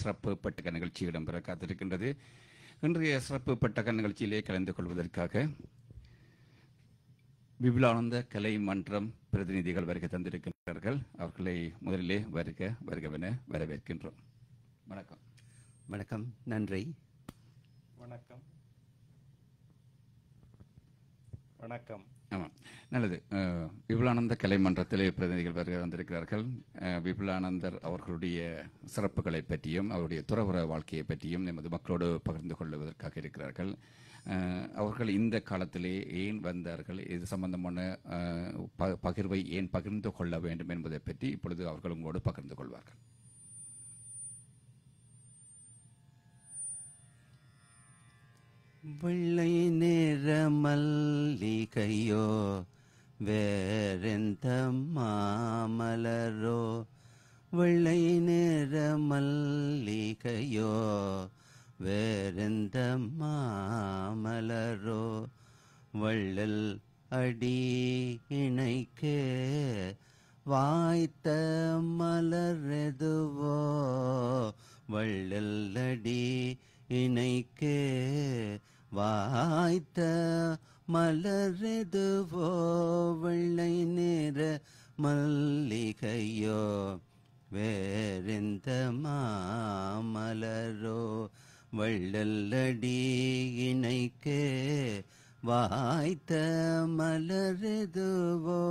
சிறப்பு பெட்டக நிகழ்ச்சி இடம்பெற காத்திருக்கின்றது இன்றைய சிறப்பு பெட்டக நிகழ்ச்சியிலே கலந்து கொள்வதற்காக விபுலானந்த கலை மன்றம் பிரதிநிதிகள் வருகை தந்திருக்கின்றார்கள் அவர்களை முதலிலே வருக வருகவென வரவேற்கின்றோம் வணக்கம் வணக்கம் நன்றி வணக்கம் வணக்கம் ஆமாம் நல்லது விபுலானந்த கலைமன்றத்தில் பிரதிநிதிகள் வருகை வந்திருக்கிறார்கள் விபுலானந்தர் அவர்களுடைய சிறப்புகளை பற்றியும் அவருடைய துறவுற வாழ்க்கையை பற்றியும் நமது மக்களோடு பகிர்ந்து கொள்வதற்காக இருக்கிறார்கள் அவர்கள் இந்த காலத்திலே ஏன் வந்தார்கள் இது சம்பந்தமான பகிர்வை ஏன் பகிர்ந்து கொள்ள வேண்டும் என்பதை பற்றி இப்பொழுது அவர்கள் உங்களோடு பகிர்ந்து கொள்வார்கள் வெள்ளை நேர மல்லிகையோ வேறெந்த மாமலரோ வெள்ளை நேர மல்லிகையோ வேறெந்த மாமலரோ வள்ளல் அடி இணைக்கே வாய்த்த மலரெதுவோ வள்ளல் அடி இணைக்கே வாய்த்த மலரெதுவோ வெள்ளை நேர மல்லிகையோ வேறெந்த மாமலரோ வள்ளல்லடி இணைக்கே வாய்த்த மலரெதுவோ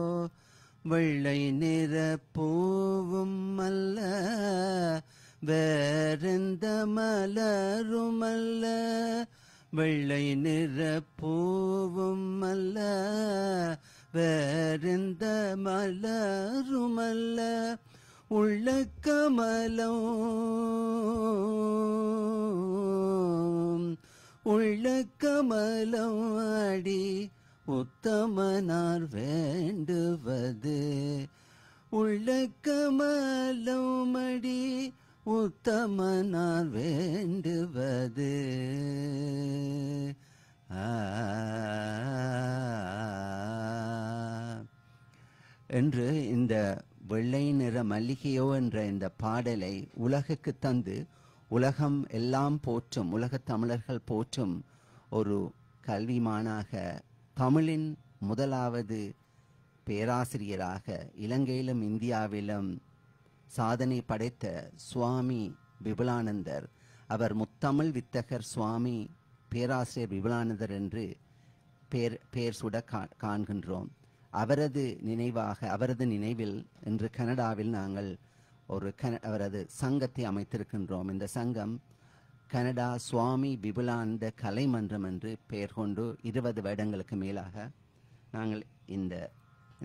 வெள்ளை நிற பூவும் அல்ல வேறெந்த மலரும் வெள்ளை நிற பூவும் அல்ல வேறெந்த மலருமல்ல உள்ள கமலம் உள்ள கமலம் அடி உத்தமனார் வேண்டுவது உள்ள கமலம் அடி உத்தமனார் வேண்டுவது என்று இந்த வெள்ளை நிற மல்லிகையோ என்ற இந்த பாடலை உலகுக்கு தந்து உலகம் எல்லாம் போற்றும் உலக தமிழர்கள் போற்றும் ஒரு கல்விமானாக தமிழின் முதலாவது பேராசிரியராக இலங்கையிலும் இந்தியாவிலும் சாதனை படைத்த சுவாமி விபுலானந்தர் அவர் முத்தமிழ் வித்தகர் சுவாமி பேராசிரியர் விபுலானந்தர் என்று பேர் பேர் சுட காண்கின்றோம் அவரது நினைவாக அவரது நினைவில் இன்று கனடாவில் நாங்கள் ஒரு கன அவரது சங்கத்தை அமைத்திருக்கின்றோம் இந்த சங்கம் கனடா சுவாமி விபுலானந்த கலைமன்றம் என்று பெயர் கொண்டு இருபது வருடங்களுக்கு மேலாக நாங்கள் இந்த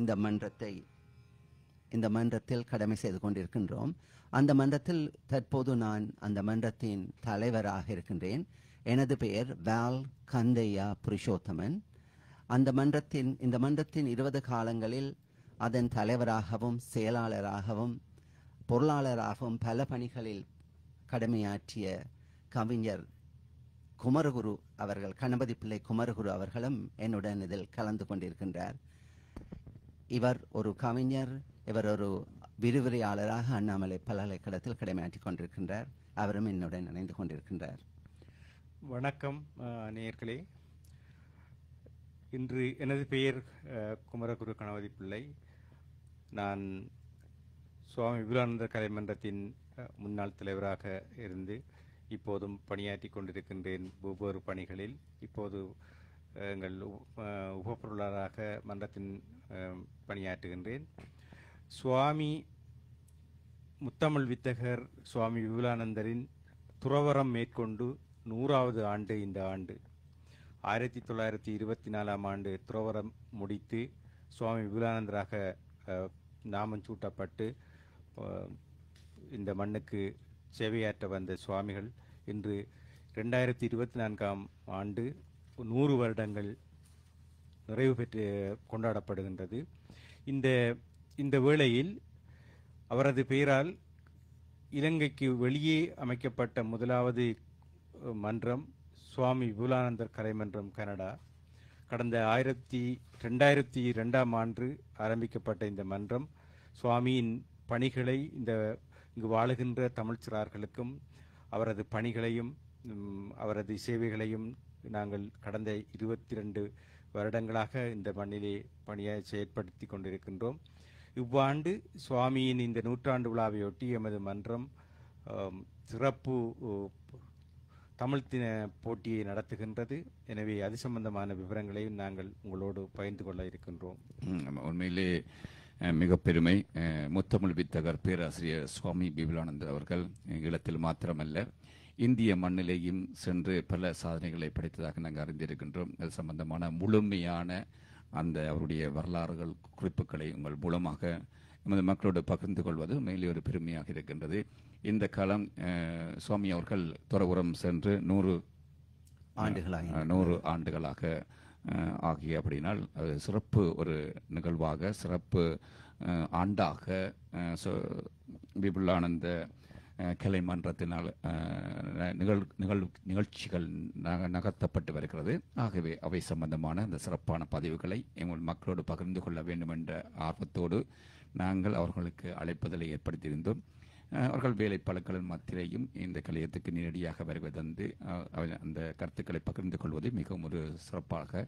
இந்த மன்றத்தை இந்த மன்றத்தில் கடமை செய்து கொண்டிருக்கின்றோம் அந்த மன்றத்தில் தற்போது நான் அந்த மன்றத்தின் தலைவராக இருக்கின்றேன் எனது பெயர் வால் கந்தையா புருஷோத்தமன் அந்த மன்றத்தின் இந்த மன்றத்தின் இருபது காலங்களில் அதன் தலைவராகவும் செயலாளராகவும் பொருளாளராகவும் பல பணிகளில் கடமையாற்றிய கவிஞர் குமரகுரு அவர்கள் கணபதி பிள்ளை குமரகுரு அவர்களும் என்னுடன் இதில் கலந்து கொண்டிருக்கின்றார் இவர் ஒரு கவிஞர் இவர் ஒரு விரிவுரையாளராக அண்ணாமலை பல்கலைக்கழகத்தில் கடமையாற்றி கொண்டிருக்கின்றார் அவரும் என்னுடன் இணைந்து கொண்டிருக்கின்றார் வணக்கம் நேயர்களே இன்று எனது பெயர் குமரகுரு கணபதி பிள்ளை நான் சுவாமி விபுலானந்தர் கலைமன்றத்தின் முன்னாள் தலைவராக இருந்து இப்போதும் பணியாற்றி கொண்டிருக்கின்றேன் ஒவ்வொரு பணிகளில் இப்போது எங்கள் உப பொருளாளராக மன்றத்தின் பணியாற்றுகின்றேன் சுவாமி முத்தமிழ் வித்தகர் சுவாமி விபுலானந்தரின் துறவரம் மேற்கொண்டு நூறாவது ஆண்டு இந்த ஆண்டு ஆயிரத்தி தொள்ளாயிரத்தி இருபத்தி நாலாம் ஆண்டு துறவரம் முடித்து சுவாமி விபுலானந்தராக நாமம் சூட்டப்பட்டு இந்த மண்ணுக்கு சேவையாற்ற வந்த சுவாமிகள் இன்று ரெண்டாயிரத்தி இருபத்தி நான்காம் ஆண்டு நூறு வருடங்கள் நிறைவு பெற்று கொண்டாடப்படுகின்றது இந்த இந்த வேளையில் அவரது பெயரால் இலங்கைக்கு வெளியே அமைக்கப்பட்ட முதலாவது மன்றம் சுவாமி விபுலானந்தர் கலைமன்றம் கனடா கடந்த ஆயிரத்தி ரெண்டாயிரத்தி ரெண்டாம் ஆண்டு ஆரம்பிக்கப்பட்ட இந்த மன்றம் சுவாமியின் பணிகளை இந்த இங்கு வாழுகின்ற தமிழ் சிறார்களுக்கும் அவரது பணிகளையும் அவரது சேவைகளையும் நாங்கள் கடந்த இருபத்தி ரெண்டு வருடங்களாக இந்த மண்ணிலே பணியை செயற்படுத்தி கொண்டிருக்கின்றோம் இவ்வாண்டு சுவாமியின் இந்த நூற்றாண்டு விழாவையொட்டி எமது மன்றம் சிறப்பு தமிழ்த்தின போட்டியை நடத்துகின்றது எனவே அது சம்பந்தமான விவரங்களையும் நாங்கள் உங்களோடு பகிர்ந்து கொள்ள இருக்கின்றோம் உண்மையிலே மிக பெருமை முத்தமிழ் வித்தகர் பேராசிரியர் சுவாமி பிபிலானந்தர் அவர்கள் ஈழத்தில் மாத்திரமல்ல இந்திய மண்ணிலேயும் சென்று பல சாதனைகளை படைத்ததாக நாங்கள் அறிந்திருக்கின்றோம் அது சம்பந்தமான முழுமையான அந்த அவருடைய வரலாறுகள் குறிப்புகளை உங்கள் மூலமாக நமது மக்களோடு பகிர்ந்து கொள்வது மேலே ஒரு பெருமையாக இருக்கின்றது இந்த காலம் சுவாமி அவர்கள் துறவுரம் சென்று நூறு ஆண்டுகளாக நூறு ஆண்டுகளாக ஆகிய அப்படின்னால் அது சிறப்பு ஒரு நிகழ்வாக சிறப்பு ஆண்டாக விபுல்லானந்த கிளைமன்றத்தினால் நிகழ் நிகழ் நிகழ்ச்சிகள் நக நகர்த்தப்பட்டு வருகிறது ஆகவே அவை சம்பந்தமான அந்த சிறப்பான பதிவுகளை எங்கள் மக்களோடு பகிர்ந்து கொள்ள வேண்டும் என்ற ஆர்வத்தோடு நாங்கள் அவர்களுக்கு அழைப்பதில் ஏற்படுத்தியிருந்தோம் அவர்கள் வேலை பழக்களின் மத்தியிலேயும் இந்த கலையத்துக்கு நேரடியாக வருவது வந்து அந்த கருத்துக்களை பகிர்ந்து கொள்வது மிகவும் ஒரு சிறப்பாக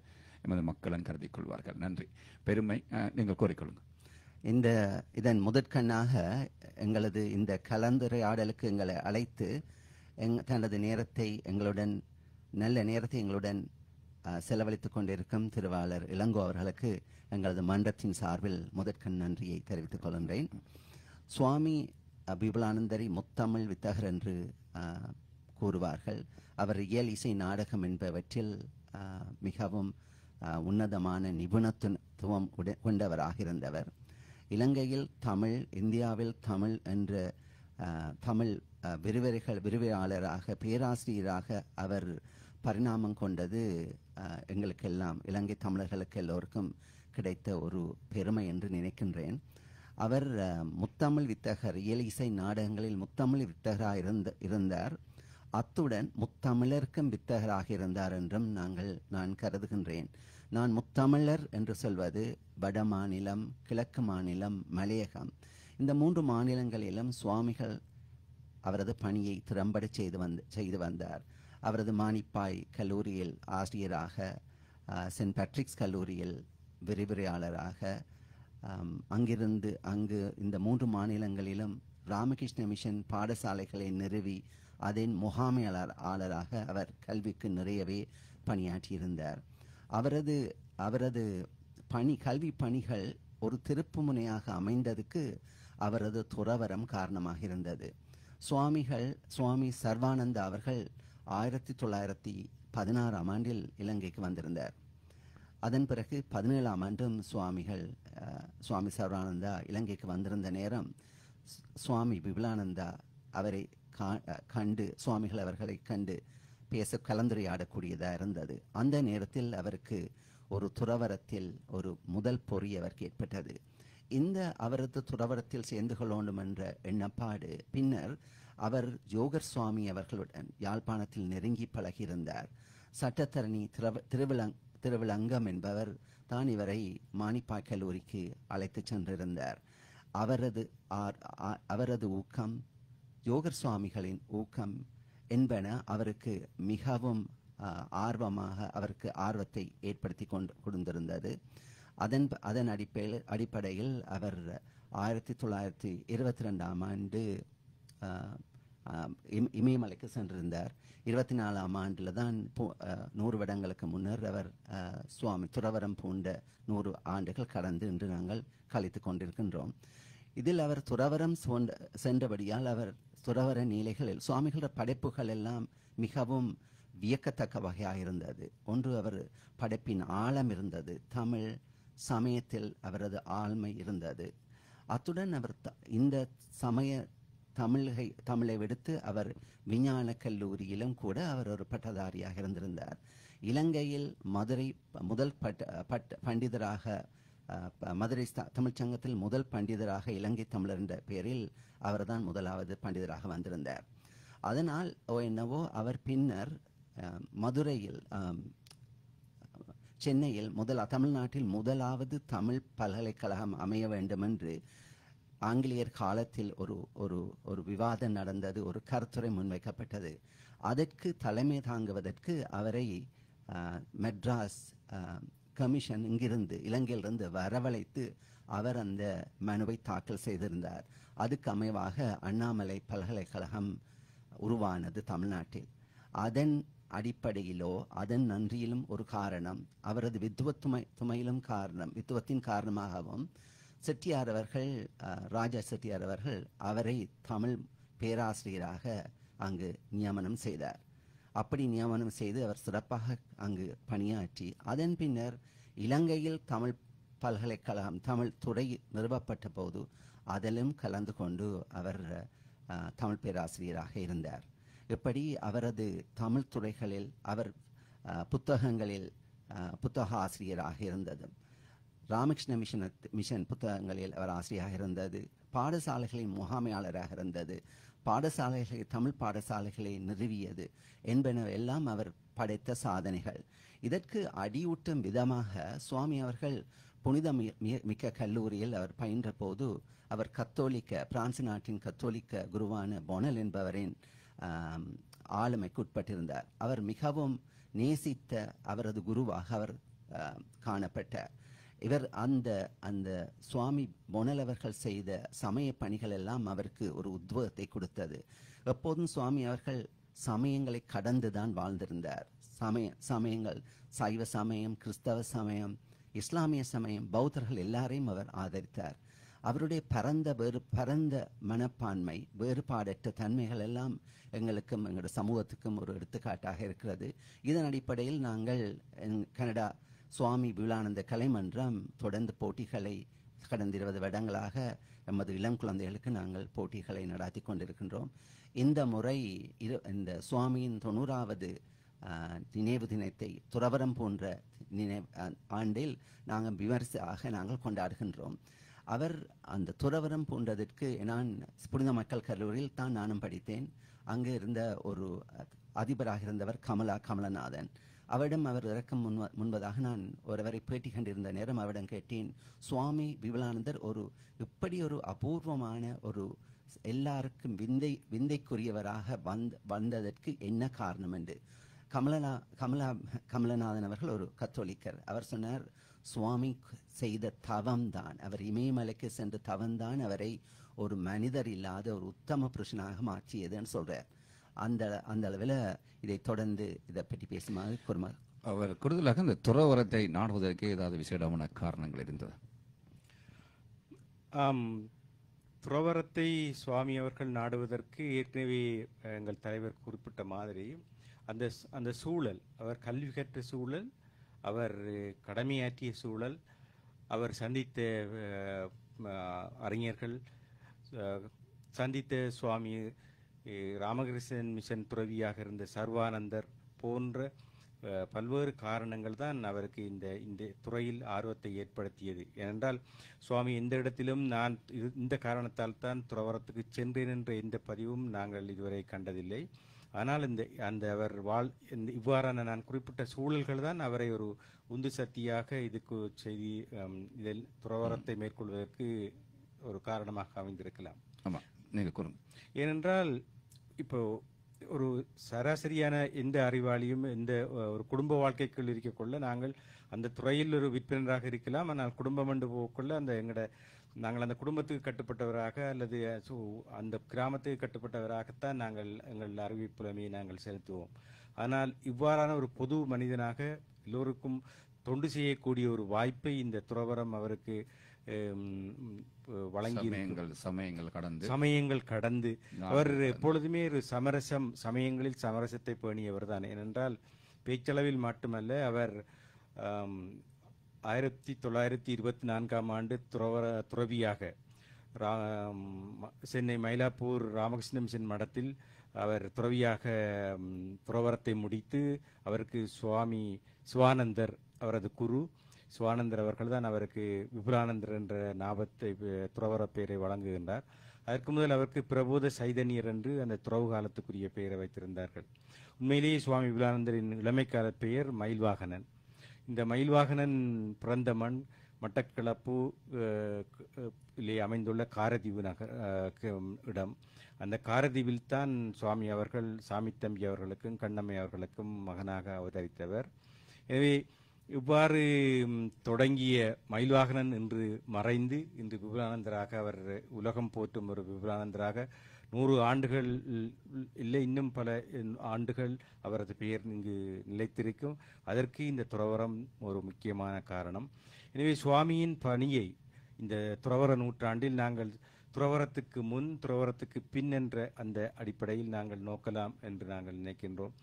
எமது மக்களும் கருதி கொள்வார்கள் நன்றி பெருமை நீங்கள் கோரிக்கொள்ளுங்கள் இந்த இதன் முதற்கண்ணாக எங்களது இந்த கலந்துரையாடலுக்கு எங்களை அழைத்து எங் தனது நேரத்தை எங்களுடன் நல்ல நேரத்தை எங்களுடன் செலவழித்துக் கொண்டிருக்கும் திருவாளர் இளங்கோ அவர்களுக்கு எங்களது மன்றத்தின் சார்பில் முதற்கண் நன்றியை தெரிவித்துக் கொள்கின்றேன் சுவாமி பிபுலானந்தரி முத்தமிழ் வித்தகர் என்று கூறுவார்கள் அவர் இயல் இசை நாடகம் என்பவற்றில் மிகவும் உன்னதமான நிபுணத்துவம் கொண்டவராக இருந்தவர் இலங்கையில் தமிழ் இந்தியாவில் தமிழ் என்ற தமிழ் விரிவரைகள் விரிவையாளராக பேராசிரியராக அவர் பரிணாமம் கொண்டது எங்களுக்கெல்லாம் இலங்கை தமிழர்களுக்கு எல்லோருக்கும் கிடைத்த ஒரு பெருமை என்று நினைக்கின்றேன் அவர் முத்தமிழ் வித்தகர் இயல் இசை நாடகங்களில் முத்தமிழ் வித்தகராக இருந்த இருந்தார் அத்துடன் முத்தமிழருக்கும் வித்தகராக இருந்தார் என்றும் நாங்கள் நான் கருதுகின்றேன் நான் முத்தமிழர் என்று சொல்வது வட மாநிலம் கிழக்கு மாநிலம் மலையகம் இந்த மூன்று மாநிலங்களிலும் சுவாமிகள் அவரது பணியை திறம்பட செய்து வந்து செய்து வந்தார் அவரது மானிப்பாய் கல்லூரியில் ஆசிரியராக சென்ட் பேட்ரிக்ஸ் கல்லூரியில் விரிவுரையாளராக அங்கிருந்து அங்கு இந்த மூன்று மாநிலங்களிலும் ராமகிருஷ்ண மிஷன் பாடசாலைகளை நிறுவி அதன் முகாமையாளர் ஆளராக அவர் கல்விக்கு நிறையவே பணியாற்றியிருந்தார் அவரது அவரது பணி கல்வி பணிகள் ஒரு திருப்பு முனையாக அமைந்ததுக்கு அவரது துறவரம் காரணமாக இருந்தது சுவாமிகள் சுவாமி சர்வானந்தா அவர்கள் ஆயிரத்தி தொள்ளாயிரத்தி பதினாறாம் ஆண்டில் இலங்கைக்கு வந்திருந்தார் அதன் பிறகு பதினேழாம் ஆண்டும் சுவாமிகள் சுவாமி சர்வானந்தா இலங்கைக்கு வந்திருந்த நேரம் சுவாமி விபுலானந்தா அவரை கண்டு சுவாமிகள் அவர்களை கண்டு பேச கலந்துரையாடக்கூடியதாக இருந்தது அந்த நேரத்தில் அவருக்கு ஒரு துறவரத்தில் ஒரு முதல் பொறி அவருக்கு ஏற்பட்டது இந்த அவரது துறவரத்தில் சேர்ந்து கொள்ள வேண்டும் என்ற எண்ணப்பாடு பின்னர் அவர் ஜோகர் சுவாமி அவர்களுடன் யாழ்ப்பாணத்தில் நெருங்கி பழகியிருந்தார் சட்டத்தரணி திருவ திருவிழங் திருவிழங்கம் என்பவர் தான் இவரை மானிப்பாய் கல்லூரிக்கு அழைத்து சென்றிருந்தார் அவரது அவரது ஊக்கம் யோகர் சுவாமிகளின் ஊக்கம் என்பன அவருக்கு மிகவும் ஆர்வமாக அவருக்கு ஆர்வத்தை ஏற்படுத்தி கொண்டு கொடுத்திருந்தது அதன் அதன் அடிப்படையில் அடிப்படையில் அவர் ஆயிரத்தி தொள்ளாயிரத்தி இருபத்தி ரெண்டாம் ஆண்டு இமயமலைக்கு சென்றிருந்தார் இருபத்தி நாலாம் ஆண்டில் தான் நூறு வருடங்களுக்கு முன்னர் அவர் சுவாமி துறவரம் பூண்ட நூறு ஆண்டுகள் கடந்து இன்று நாங்கள் கழித்து கொண்டிருக்கின்றோம் இதில் அவர் துறவரம் சென்றபடியால் அவர் துறவர நீலைகளில் சுவாமிகளோட படைப்புகள் எல்லாம் மிகவும் வியக்கத்தக்க வகையாக இருந்தது ஒன்று அவர் படைப்பின் ஆழம் இருந்தது தமிழ் சமயத்தில் அவரது ஆழ்மை இருந்தது அத்துடன் அவர் இந்த சமய தமிழை தமிழை விடுத்து அவர் விஞ்ஞான கல்லூரியிலும் கூட அவர் ஒரு பட்டதாரியாக இருந்திருந்தார் இலங்கையில் மதுரை முதல் பட்ட பட்ட பண்டிதராக மதுரை தமிழ்ச்சங்கத்தில் முதல் பண்டிதராக இலங்கை தமிழர் என்ற பெயரில் அவர்தான் முதலாவது பண்டிதராக வந்திருந்தார் அதனால் என்னவோ அவர் பின்னர் மதுரையில் சென்னையில் முதல் தமிழ்நாட்டில் முதலாவது தமிழ் பல்கலைக்கழகம் அமைய வேண்டும் என்று ஆங்கிலேயர் காலத்தில் ஒரு ஒரு ஒரு விவாதம் நடந்தது ஒரு கருத்துரை முன்வைக்கப்பட்டது அதற்கு தலைமை தாங்குவதற்கு அவரை மெட்ராஸ் கமிஷன் இங்கிருந்து இலங்கையிலிருந்து வரவழைத்து அவர் அந்த மனுவை தாக்கல் செய்திருந்தார் அதுக்கு அமைவாக அண்ணாமலை பல்கலைக்கழகம் உருவானது தமிழ்நாட்டில் அதன் அடிப்படையிலோ அதன் நன்றியிலும் ஒரு காரணம் அவரது வித்துவத்துமை துமையிலும் காரணம் வித்துவத்தின் காரணமாகவும் செட்டியார் அவர்கள் ராஜா செட்டியார் அவர்கள் அவரை தமிழ் பேராசிரியராக அங்கு நியமனம் செய்தார் அப்படி நியமனம் செய்து அவர் சிறப்பாக அங்கு பணியாற்றி அதன் பின்னர் இலங்கையில் தமிழ் பல்கலைக்கழகம் தமிழ் துறை நிறுவப்பட்ட போது அதிலும் கலந்து கொண்டு அவர் தமிழ் பேராசிரியராக இருந்தார் இப்படி அவரது தமிழ் துறைகளில் அவர் புத்தகங்களில் புத்தக ஆசிரியராக இருந்தது ராமகிருஷ்ண மிஷன் மிஷன் புத்தகங்களில் அவர் ஆசிரியராக இருந்தது பாடசாலைகளின் முகாமையாளராக இருந்தது பாடசாலைகளை தமிழ் பாடசாலைகளை நிறுவியது என்பனவெல்லாம் அவர் படைத்த சாதனைகள் இதற்கு அடியூட்டும் விதமாக சுவாமி அவர்கள் புனித மிக்க கல்லூரியில் அவர் பயின்ற போது அவர் கத்தோலிக்க பிரான்சு நாட்டின் கத்தோலிக்க குருவான பொனல் என்பவரின் ஆளுமைக்குட்பட்டிருந்தார் அவர் மிகவும் நேசித்த அவரது குருவாக அவர் காணப்பட்டார் இவர் அந்த அந்த சுவாமி பொனலவர்கள் அவர்கள் செய்த சமய பணிகள் எல்லாம் அவருக்கு ஒரு உத்வேகத்தை கொடுத்தது எப்போதும் சுவாமி அவர்கள் சமயங்களை கடந்து தான் வாழ்ந்திருந்தார் சமய சமயங்கள் சைவ சமயம் கிறிஸ்தவ சமயம் இஸ்லாமிய சமயம் பௌத்தர்கள் எல்லாரையும் அவர் ஆதரித்தார் அவருடைய பரந்த வேறு பரந்த மனப்பான்மை வேறுபாடற்ற தன்மைகள் எல்லாம் எங்களுக்கும் எங்களுடைய சமூகத்துக்கும் ஒரு எடுத்துக்காட்டாக இருக்கிறது இதன் அடிப்படையில் நாங்கள் கனடா சுவாமி விழானந்த கலைமன்றம் தொடர்ந்து போட்டிகளை கடந்த இருபது வருடங்களாக நமது இளம் குழந்தைகளுக்கு நாங்கள் போட்டிகளை நடாத்தி கொண்டிருக்கின்றோம் இந்த முறை இரு இந்த சுவாமியின் தொண்ணூறாவது நினைவு தினத்தை துறவரம் போன்ற நினை ஆண்டில் நாங்கள் விமர்சையாக நாங்கள் கொண்டாடுகின்றோம் அவர் அந்த துறவரம் போன்றதற்கு நான் புனித மக்கள் கல்லூரியில் தான் நானும் படித்தேன் அங்கே இருந்த ஒரு அதிபராக இருந்தவர் கமலா கமலநாதன் அவரிடம் அவர் இறக்கம் முன் முன்பதாக நான் ஒருவரை பேட்டி கண்டிருந்த நேரம் அவரிடம் கேட்டேன் சுவாமி விபலானந்தர் ஒரு இப்படி ஒரு அபூர்வமான ஒரு எல்லாருக்கும் விந்தை விந்தைக்குரியவராக வந் வந்ததற்கு என்ன காரணம் என்று கமலனா கமலா கமலநாதன் அவர்கள் ஒரு கத்தோலிக்கர் அவர் சொன்னார் சுவாமி செய்த தவம்தான் அவர் இமயமலைக்கு சென்ற தவம்தான் அவரை ஒரு மனிதர் இல்லாத ஒரு உத்தம புருஷனாக மாற்றியதுன்னு சொல்கிறார் அந்த அந்த அளவில் இதை தொடர்ந்து இதை பற்றி பேசுமா கூறுமா அவர் கூடுதலாக இந்த துறவரத்தை நாடுவதற்கு ஏதாவது விசேடமான காரணங்கள் இருந்தது துறவரத்தை சுவாமி அவர்கள் நாடுவதற்கு ஏற்கனவே எங்கள் தலைவர் குறிப்பிட்ட மாதிரி அந்த அந்த சூழல் அவர் கல்வி கற்ற சூழல் அவர் கடமையாற்றிய சூழல் அவர் சந்தித்த அறிஞர்கள் சந்தித்த சுவாமி ராமகிருஷ்ணன் மிஷன் துறவியாக இருந்த சர்வானந்தர் போன்ற பல்வேறு காரணங்கள் தான் அவருக்கு இந்த இந்த துறையில் ஆர்வத்தை ஏற்படுத்தியது ஏனென்றால் சுவாமி எந்த இடத்திலும் நான் இந்த காரணத்தால் தான் துறவரத்துக்கு சென்றேன் என்ற எந்த பதிவும் நாங்கள் இதுவரை கண்டதில்லை ஆனால் இந்த அந்த அவர் வாழ் இந்த இவ்வாறான நான் குறிப்பிட்ட சூழல்கள் தான் அவரை ஒரு உந்து சக்தியாக இதுக்கு செய்தி இதில் துறவரத்தை மேற்கொள்வதற்கு ஒரு காரணமாக அமைந்திருக்கலாம் ஆமாம் ஏனென்றால் இப்போது ஒரு சராசரியான எந்த அறிவாளியும் எந்த ஒரு குடும்ப வாழ்க்கைக்குள் இருக்கக்குள்ள நாங்கள் அந்த துறையில் ஒரு விற்பனராக இருக்கலாம் ஆனால் குடும்பம் என்று போகக்குள்ள அந்த எங்களோட நாங்கள் அந்த குடும்பத்துக்கு கட்டுப்பட்டவராக அல்லது அந்த கிராமத்துக்கு கட்டுப்பட்டவராகத்தான் நாங்கள் எங்கள் அறிவிப்புலமையை நாங்கள் செலுத்துவோம் ஆனால் இவ்வாறான ஒரு பொது மனிதனாக எல்லோருக்கும் தொண்டு செய்யக்கூடிய ஒரு வாய்ப்பை இந்த துறவரம் அவருக்கு வழங்கி சமயங்கள் கடந்து சமயங்கள் கடந்து அவர் எப்பொழுதுமே ஒரு சமரசம் சமயங்களில் சமரசத்தை பேணியவர் தான் ஏனென்றால் பேச்சளவில் மட்டுமல்ல அவர் ஆயிரத்தி தொள்ளாயிரத்தி இருபத்தி நான்காம் ஆண்டு துறவர துறவியாக சென்னை மயிலாப்பூர் ராமகிருஷ்ணம் சென் மடத்தில் அவர் துறவியாக துறவரத்தை முடித்து அவருக்கு சுவாமி சிவானந்தர் அவரது குரு சுவானந்தர் அவர்கள் தான் அவருக்கு விபுலானந்தர் என்ற நாபத்தை துறவர பெயரை வழங்குகின்றார் அதற்கு முதல் அவருக்கு பிரபோத சைதன்யர் என்று அந்த துறவு காலத்துக்குரிய பெயரை வைத்திருந்தார்கள் உண்மையிலேயே சுவாமி விபுலானந்தரின் இளமைக்கால பெயர் மயில்வாகனன் இந்த மயில்வாகனன் பிறந்த மண் மட்டக்களப்பு அமைந்துள்ள காரதீவு நகர் இடம் அந்த காரதீவில் தான் சுவாமி அவர்கள் சாமி தம்பி அவர்களுக்கும் கண்ணம்மை அவர்களுக்கும் மகனாக அவதரித்தவர் எனவே இவ்வாறு தொடங்கிய மயில்வாகனன் என்று மறைந்து இன்று விபுலானந்தராக அவர் உலகம் போற்றும் ஒரு விபுலானந்தராக நூறு ஆண்டுகள் இல்லை இன்னும் பல ஆண்டுகள் அவரது பெயர் இங்கு நிலைத்திருக்கும் அதற்கு இந்த துறவரம் ஒரு முக்கியமான காரணம் எனவே சுவாமியின் பணியை இந்த துறவர நூற்றாண்டில் நாங்கள் துறவரத்துக்கு முன் துறவரத்துக்கு பின் என்ற அந்த அடிப்படையில் நாங்கள் நோக்கலாம் என்று நாங்கள் நினைக்கின்றோம்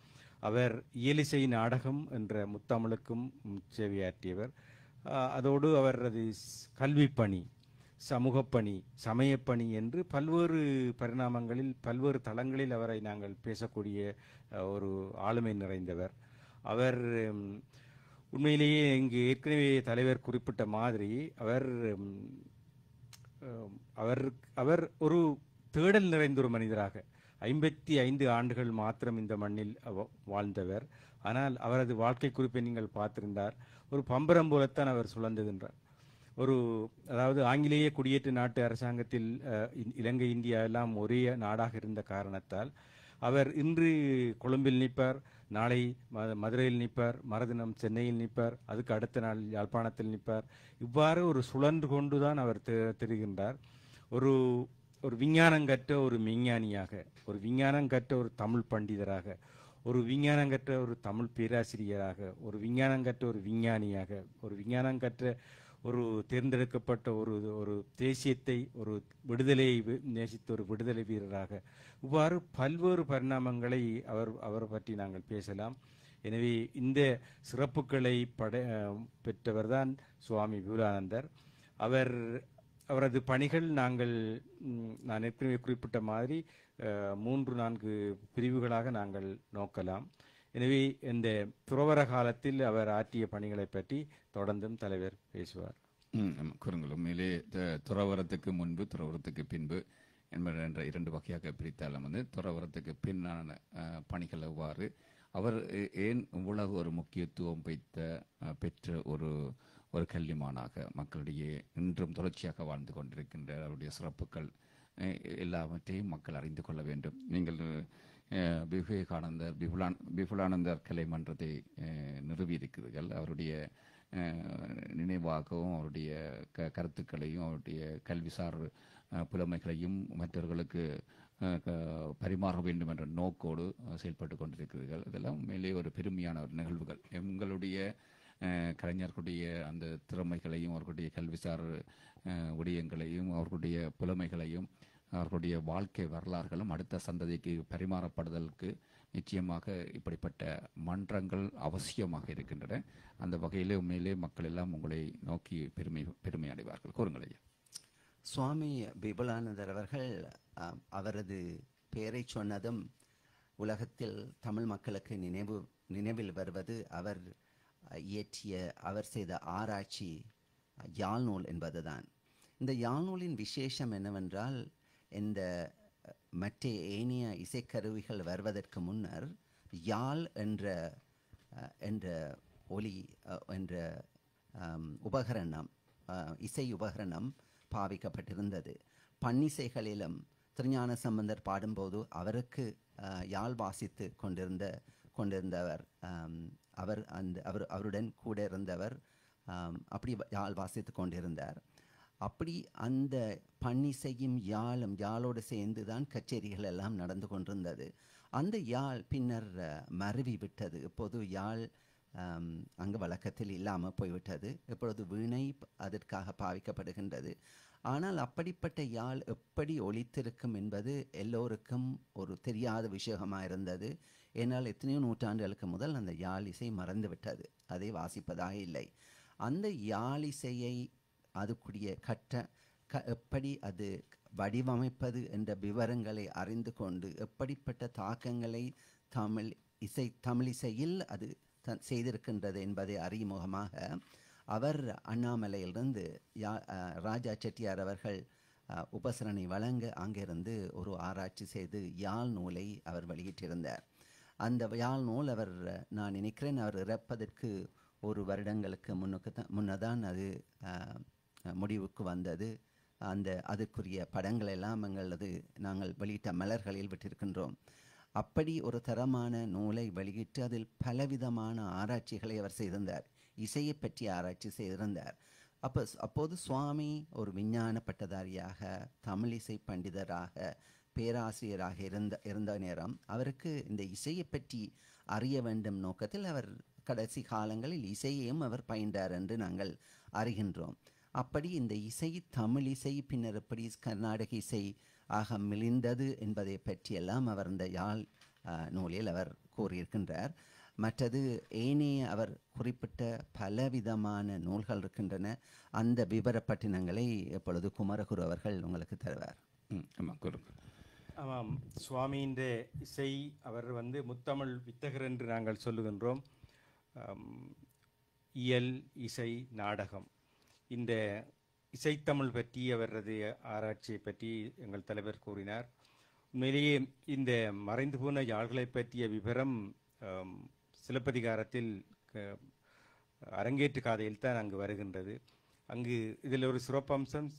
அவர் இயலிசை நாடகம் என்ற முத்தமிழுக்கும் சேவையாற்றியவர் அதோடு அவரது கல்வி பணி சமூகப்பணி சமயப்பணி என்று பல்வேறு பரிணாமங்களில் பல்வேறு தளங்களில் அவரை நாங்கள் பேசக்கூடிய ஒரு ஆளுமை நிறைந்தவர் அவர் உண்மையிலேயே இங்கு ஏற்கனவே தலைவர் குறிப்பிட்ட மாதிரி அவர் அவர் அவர் ஒரு தேடல் நிறைந்த ஒரு மனிதராக ஐம்பத்தி ஐந்து ஆண்டுகள் மாத்திரம் இந்த மண்ணில் வாழ்ந்தவர் ஆனால் அவரது வாழ்க்கை குறிப்பை நீங்கள் பார்த்திருந்தார் ஒரு பம்பரம் போலத்தான் அவர் சுழந்ததுன்றார் ஒரு அதாவது ஆங்கிலேய குடியேற்ற நாட்டு அரசாங்கத்தில் இலங்கை இந்தியா எல்லாம் ஒரே நாடாக இருந்த காரணத்தால் அவர் இன்று கொழும்பில் நிற்பார் நாளை மதுரையில் நிற்பார் மறுதினம் சென்னையில் நிற்பார் அதுக்கு அடுத்த நாள் யாழ்ப்பாணத்தில் நிற்பார் இவ்வாறு ஒரு சுழன்று கொண்டுதான் அவர் தெரிகின்றார் ஒரு ஒரு விஞ்ஞானம் கற்ற ஒரு விஞ்ஞானியாக ஒரு விஞ்ஞானம் கற்ற ஒரு தமிழ் பண்டிதராக ஒரு விஞ்ஞானம் கற்ற ஒரு தமிழ் பேராசிரியராக ஒரு விஞ்ஞானம் கற்ற ஒரு விஞ்ஞானியாக ஒரு விஞ்ஞானம் கற்ற ஒரு தேர்ந்தெடுக்கப்பட்ட ஒரு ஒரு தேசியத்தை ஒரு விடுதலையை நேசித்த ஒரு விடுதலை வீரராக இவ்வாறு பல்வேறு பரிணாமங்களை அவர் அவரை பற்றி நாங்கள் பேசலாம் எனவே இந்த சிறப்புகளை பட பெற்றவர் தான் சுவாமி விவேகானந்தர் அவர் அவரது பணிகள் நாங்கள் நான் ஏற்கனவே குறிப்பிட்ட மாதிரி மூன்று நான்கு பிரிவுகளாக நாங்கள் நோக்கலாம் எனவே இந்த துறவர காலத்தில் அவர் ஆற்றிய பணிகளை பற்றி தொடர்ந்தும் தலைவர் பேசுவார் குறுங்களும் மேலே துறவரத்துக்கு முன்பு துறவரத்துக்கு பின்பு என்பது என்ற இரண்டு வகையாக பிரித்தாலும் வந்து துறவரத்துக்கு பின்னான பணிகள் எவ்வாறு அவர் ஏன் இவ்வளவு ஒரு முக்கியத்துவம் வைத்த பெற்ற ஒரு ஒரு கல்விமானாக மக்களிடையே இன்றும் தொடர்ச்சியாக வாழ்ந்து கொண்டிருக்கின்ற அவருடைய சிறப்புகள் எல்லாவற்றையும் மக்கள் அறிந்து கொள்ள வேண்டும் நீங்கள் விவேகானந்தர் விபுலான் விபுலானந்தர் கலை மன்றத்தை நிறுவியிருக்கிறீர்கள் அவருடைய நினைவாகவும் அவருடைய க கருத்துக்களையும் அவருடைய கல்விசார் புலமைகளையும் மற்றவர்களுக்கு பரிமாற வேண்டும் என்ற நோக்கோடு செயல்பட்டு கொண்டிருக்கிறீர்கள் இதெல்லாம் மேலே ஒரு பெருமையான ஒரு நிகழ்வுகள் எங்களுடைய கலைஞர்களுடைய அந்த திறமைகளையும் அவர்களுடைய கல்விசார் விடயங்களையும் அவர்களுடைய புலமைகளையும் அவர்களுடைய வாழ்க்கை வரலாறுகளும் அடுத்த சந்ததிக்கு பரிமாறப்படுதலுக்கு நிச்சயமாக இப்படிப்பட்ட மன்றங்கள் அவசியமாக இருக்கின்றன அந்த வகையிலே உண்மையிலே மக்கள் எல்லாம் உங்களை நோக்கி பெருமை பெருமை அடைவார்கள் கூறுங்கள் ஐயா சுவாமி பிபுலானந்தர் அவர்கள் அவரது பெயரை சொன்னதும் உலகத்தில் தமிழ் மக்களுக்கு நினைவு நினைவில் வருவது அவர் இயற்றிய அவர் செய்த ஆராய்ச்சி யாழ் நூல் என்பதுதான் இந்த யாழ் நூலின் விசேஷம் என்னவென்றால் இந்த மற்ற ஏனைய இசைக்கருவிகள் வருவதற்கு முன்னர் யாழ் என்ற என்ற ஒலி என்ற உபகரணம் இசை உபகரணம் பாவிக்கப்பட்டிருந்தது பன்னிசைகளிலும் திருஞான சம்பந்தர் பாடும்போது அவருக்கு யாழ் வாசித்து கொண்டிருந்த கொண்டிருந்தவர் அவர் அந்த அவர் அவருடன் கூட இருந்தவர் அப்படி யாழ் வாசித்து கொண்டிருந்தார் அப்படி அந்த பண்ணி செய்யும் யாழும் யாழோடு சேர்ந்து தான் கச்சேரிகள் எல்லாம் நடந்து கொண்டிருந்தது அந்த யாழ் பின்னர் மருவி விட்டது இப்போது யாழ் அங்கு வழக்கத்தில் இல்லாமல் போய்விட்டது இப்பொழுது வீணை அதற்காக பாவிக்கப்படுகின்றது ஆனால் அப்படிப்பட்ட யாழ் எப்படி ஒழித்திருக்கும் என்பது எல்லோருக்கும் ஒரு தெரியாத விஷயமாக இருந்தது என்னால் எத்தனையோ நூற்றாண்டுகளுக்கு முதல் அந்த யாழிசை மறந்து விட்டது அதை வாசிப்பதாக இல்லை அந்த யாழிசையை அதுக்குரிய கற்ற க எப்படி அது வடிவமைப்பது என்ற விவரங்களை அறிந்து கொண்டு எப்படிப்பட்ட தாக்கங்களை தமிழ் இசை தமிழிசையில் அது த செய்திருக்கின்றது என்பதை அறிமுகமாக அவர் அண்ணாமலையிலிருந்து யா ராஜா செட்டியார் அவர்கள் உபசரணை வழங்க அங்கிருந்து ஒரு ஆராய்ச்சி செய்து யாழ் நூலை அவர் வெளியிட்டிருந்தார் அந்த யாழ் நூல் அவர் நான் நினைக்கிறேன் அவர் இறப்பதற்கு ஒரு வருடங்களுக்கு முன்னுக்கு தான் முன்னதான் அது முடிவுக்கு வந்தது அந்த அதற்குரிய படங்கள் எல்லாம் எங்களது நாங்கள் வெளியிட்ட மலர்களில் விட்டிருக்கின்றோம் அப்படி ஒரு தரமான நூலை வெளியிட்டு அதில் பலவிதமான ஆராய்ச்சிகளை அவர் செய்திருந்தார் இசையை பற்றி ஆராய்ச்சி செய்திருந்தார் அப்போ அப்போது சுவாமி ஒரு விஞ்ஞான பட்டதாரியாக தமிழிசை பண்டிதராக பேராசிரியராக இருந்த இருந்த நேரம் அவருக்கு இந்த இசையை பற்றி அறிய வேண்டும் நோக்கத்தில் அவர் கடைசி காலங்களில் இசையையும் அவர் பயின்றார் என்று நாங்கள் அறிகின்றோம் அப்படி இந்த இசை தமிழ் இசை பின்னர் எப்படி கர்நாடக இசை ஆக மிளிந்தது என்பதை பற்றியெல்லாம் அவர் இந்த யாழ் நூலில் அவர் கூறியிருக்கின்றார் மற்றது ஏனைய அவர் குறிப்பிட்ட பலவிதமான நூல்கள் இருக்கின்றன அந்த விவரப்பட்டினங்களை எப்பொழுது குமரகுரு அவர்கள் உங்களுக்கு தருவார் ஆமாம் குரு ஆமாம் சுவாமியின் இசை அவர் வந்து முத்தமிழ் வித்தகர் என்று நாங்கள் சொல்லுகின்றோம் இயல் இசை நாடகம் இந்த இசைத்தமிழ் பற்றி அவரது ஆராய்ச்சியை பற்றி எங்கள் தலைவர் கூறினார் உண்மையிலேயே இந்த மறைந்து போன யாழ்களை பற்றிய விவரம் சிலப்பதிகாரத்தில் அரங்கேற்று காதையில் தான் அங்கு வருகின்றது அங்கு இதில் ஒரு சிறப்பம்சம்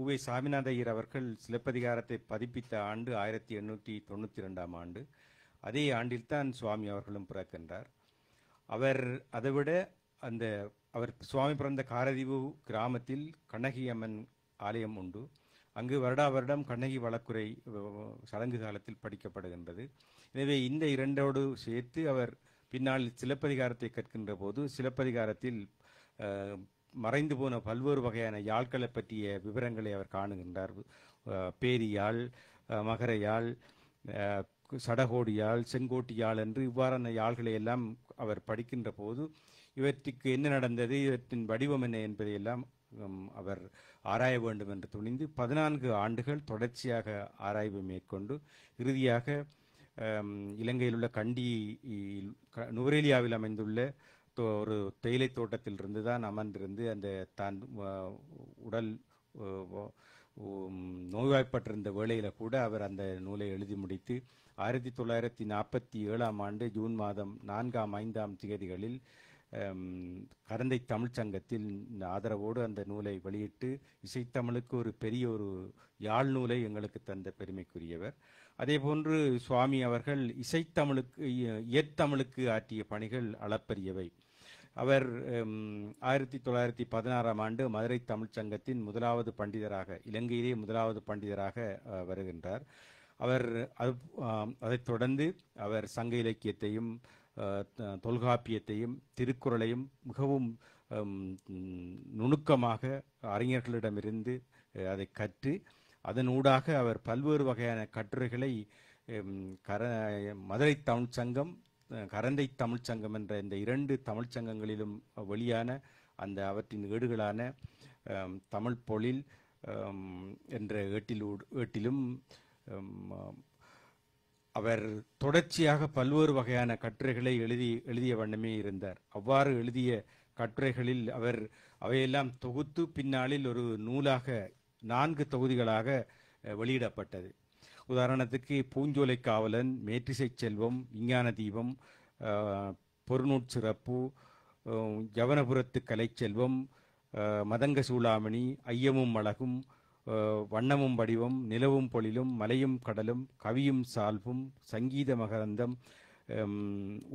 உவே சாமிநாதையர் அவர்கள் சிலப்பதிகாரத்தை பதிப்பித்த ஆண்டு ஆயிரத்தி எண்ணூற்றி தொண்ணூற்றி ரெண்டாம் ஆண்டு அதே ஆண்டில்தான் சுவாமி அவர்களும் பிறக்கின்றார் அவர் அதைவிட அந்த அவர் சுவாமி பிறந்த காரதீவு கிராமத்தில் கண்ணகி அம்மன் ஆலயம் உண்டு அங்கு வருடா வருடம் கண்ணகி வழக்குறை சடங்கு காலத்தில் படிக்கப்படுகின்றது எனவே இந்த இரண்டோடு சேர்த்து அவர் பின்னால் சிலப்பதிகாரத்தை கற்கின்ற போது சிலப்பதிகாரத்தில் மறைந்து போன பல்வேறு வகையான யாழ்களை பற்றிய விவரங்களை அவர் காணுகின்றார் பேரியாள் மகரையாழ் சடகோடியாள் செங்கோட்டியாள் என்று இவ்வாறான யாழ்களை எல்லாம் அவர் படிக்கின்ற போது இவற்றுக்கு என்ன நடந்தது இவற்றின் வடிவம் என்ன என்பதையெல்லாம் அவர் ஆராய வேண்டும் என்று துணிந்து பதினான்கு ஆண்டுகள் தொடர்ச்சியாக ஆராய்வு மேற்கொண்டு இறுதியாக இலங்கையில் உள்ள கண்டி நுவரேலியாவில் அமைந்துள்ள ஒரு தேயிலை இருந்து தான் அமர்ந்திருந்து அந்த தான் உடல் நோய்வாய்ப்பட்டிருந்த வேளையில் கூட அவர் அந்த நூலை எழுதி முடித்து ஆயிரத்தி தொள்ளாயிரத்தி நாற்பத்தி ஏழாம் ஆண்டு ஜூன் மாதம் நான்காம் ஐந்தாம் திகதிகளில் கரந்தை தமிழ்ச்சங்கத்தில் ஆதரவோடு அந்த நூலை வெளியிட்டு இசைத்தமிழுக்கு ஒரு பெரிய ஒரு யாழ் நூலை எங்களுக்கு தந்த பெருமைக்குரியவர் அதே போன்று சுவாமி அவர்கள் இசைத்தமிழுக்கு இயற்தமிழுக்கு ஆற்றிய பணிகள் அளப்பரியவை அவர் ஆயிரத்தி தொள்ளாயிரத்தி பதினாறாம் ஆண்டு மதுரை தமிழ்ச்சங்கத்தின் முதலாவது பண்டிதராக இலங்கையிலே முதலாவது பண்டிதராக வருகின்றார் அவர் அது அதைத் தொடர்ந்து அவர் சங்க இலக்கியத்தையும் தொல்காப்பியத்தையும் திருக்குறளையும் மிகவும் நுணுக்கமாக அறிஞர்களிடமிருந்து அதை கற்று அதனூடாக அவர் பல்வேறு வகையான கட்டுரைகளை கர மதுரை தமிழ்ச்சங்கம் கரந்தை தமிழ்ச்சங்கம் என்ற இந்த இரண்டு தமிழ்ச்சங்கங்களிலும் வெளியான அந்த அவற்றின் ஏடுகளான தமிழ் பொழில் என்ற ஏட்டில் ஏட்டிலும் அவர் தொடர்ச்சியாக பல்வேறு வகையான கட்டுரைகளை எழுதி எழுதிய வண்ணமே இருந்தார் அவ்வாறு எழுதிய கட்டுரைகளில் அவர் அவையெல்லாம் தொகுத்து பின்னாளில் ஒரு நூலாக நான்கு தொகுதிகளாக வெளியிடப்பட்டது உதாரணத்துக்கு பூஞ்சோலை காவலன் மேற்றிசை செல்வம் விஞ்ஞான தீபம் பொருநூற் சிறப்பு ஜவனபுரத்து கலைச்செல்வம் மதங்க சூளாமணி ஐயமும் அழகும் வண்ணமும் வடிவம் நிலவும் பொழிலும் மலையும் கடலும் கவியும் சால்வும் சங்கீத மகரந்தம்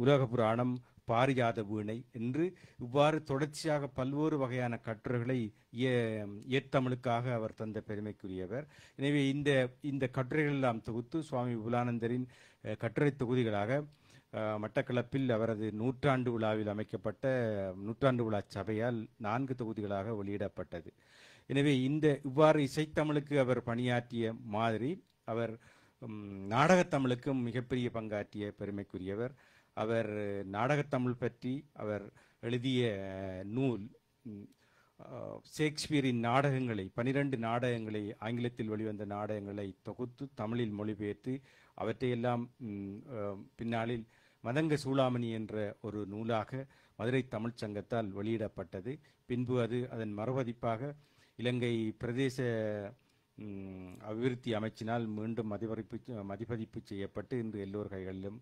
உலக புராணம் பாரியாத வீணை என்று இவ்வாறு தொடர்ச்சியாக பல்வேறு வகையான கட்டுரைகளை ஏத்தமிழுக்காக அவர் தந்த பெருமைக்குரியவர் எனவே இந்த இந்த கட்டுரைகள் எல்லாம் தொகுத்து சுவாமி விபுலானந்தரின் கட்டுரை தொகுதிகளாக மட்டக்களப்பில் அவரது நூற்றாண்டு விழாவில் அமைக்கப்பட்ட நூற்றாண்டு விழா சபையால் நான்கு தொகுதிகளாக வெளியிடப்பட்டது எனவே இந்த இவ்வாறு இசைத்தமிழுக்கு அவர் பணியாற்றிய மாதிரி அவர் நாடகத்தமிழுக்கும் மிகப்பெரிய பங்காற்றிய பெருமைக்குரியவர் அவர் நாடகத்தமிழ் பற்றி அவர் எழுதிய நூல் ஷேக்ஸ்பியரின் நாடகங்களை பனிரெண்டு நாடகங்களை ஆங்கிலத்தில் வெளிவந்த நாடகங்களை தொகுத்து தமிழில் மொழிபெயர்த்து அவற்றையெல்லாம் பின்னாளில் மதங்க சூளாமணி என்ற ஒரு நூலாக மதுரை தமிழ் சங்கத்தால் வெளியிடப்பட்டது பின்பு அது அதன் மறுபதிப்பாக இலங்கை பிரதேச அபிவிருத்தி அமைச்சினால் மீண்டும் மதிபதிப்பு மதிப்பதிப்பு செய்யப்பட்டு இன்று எல்லோர் கைகளிலும்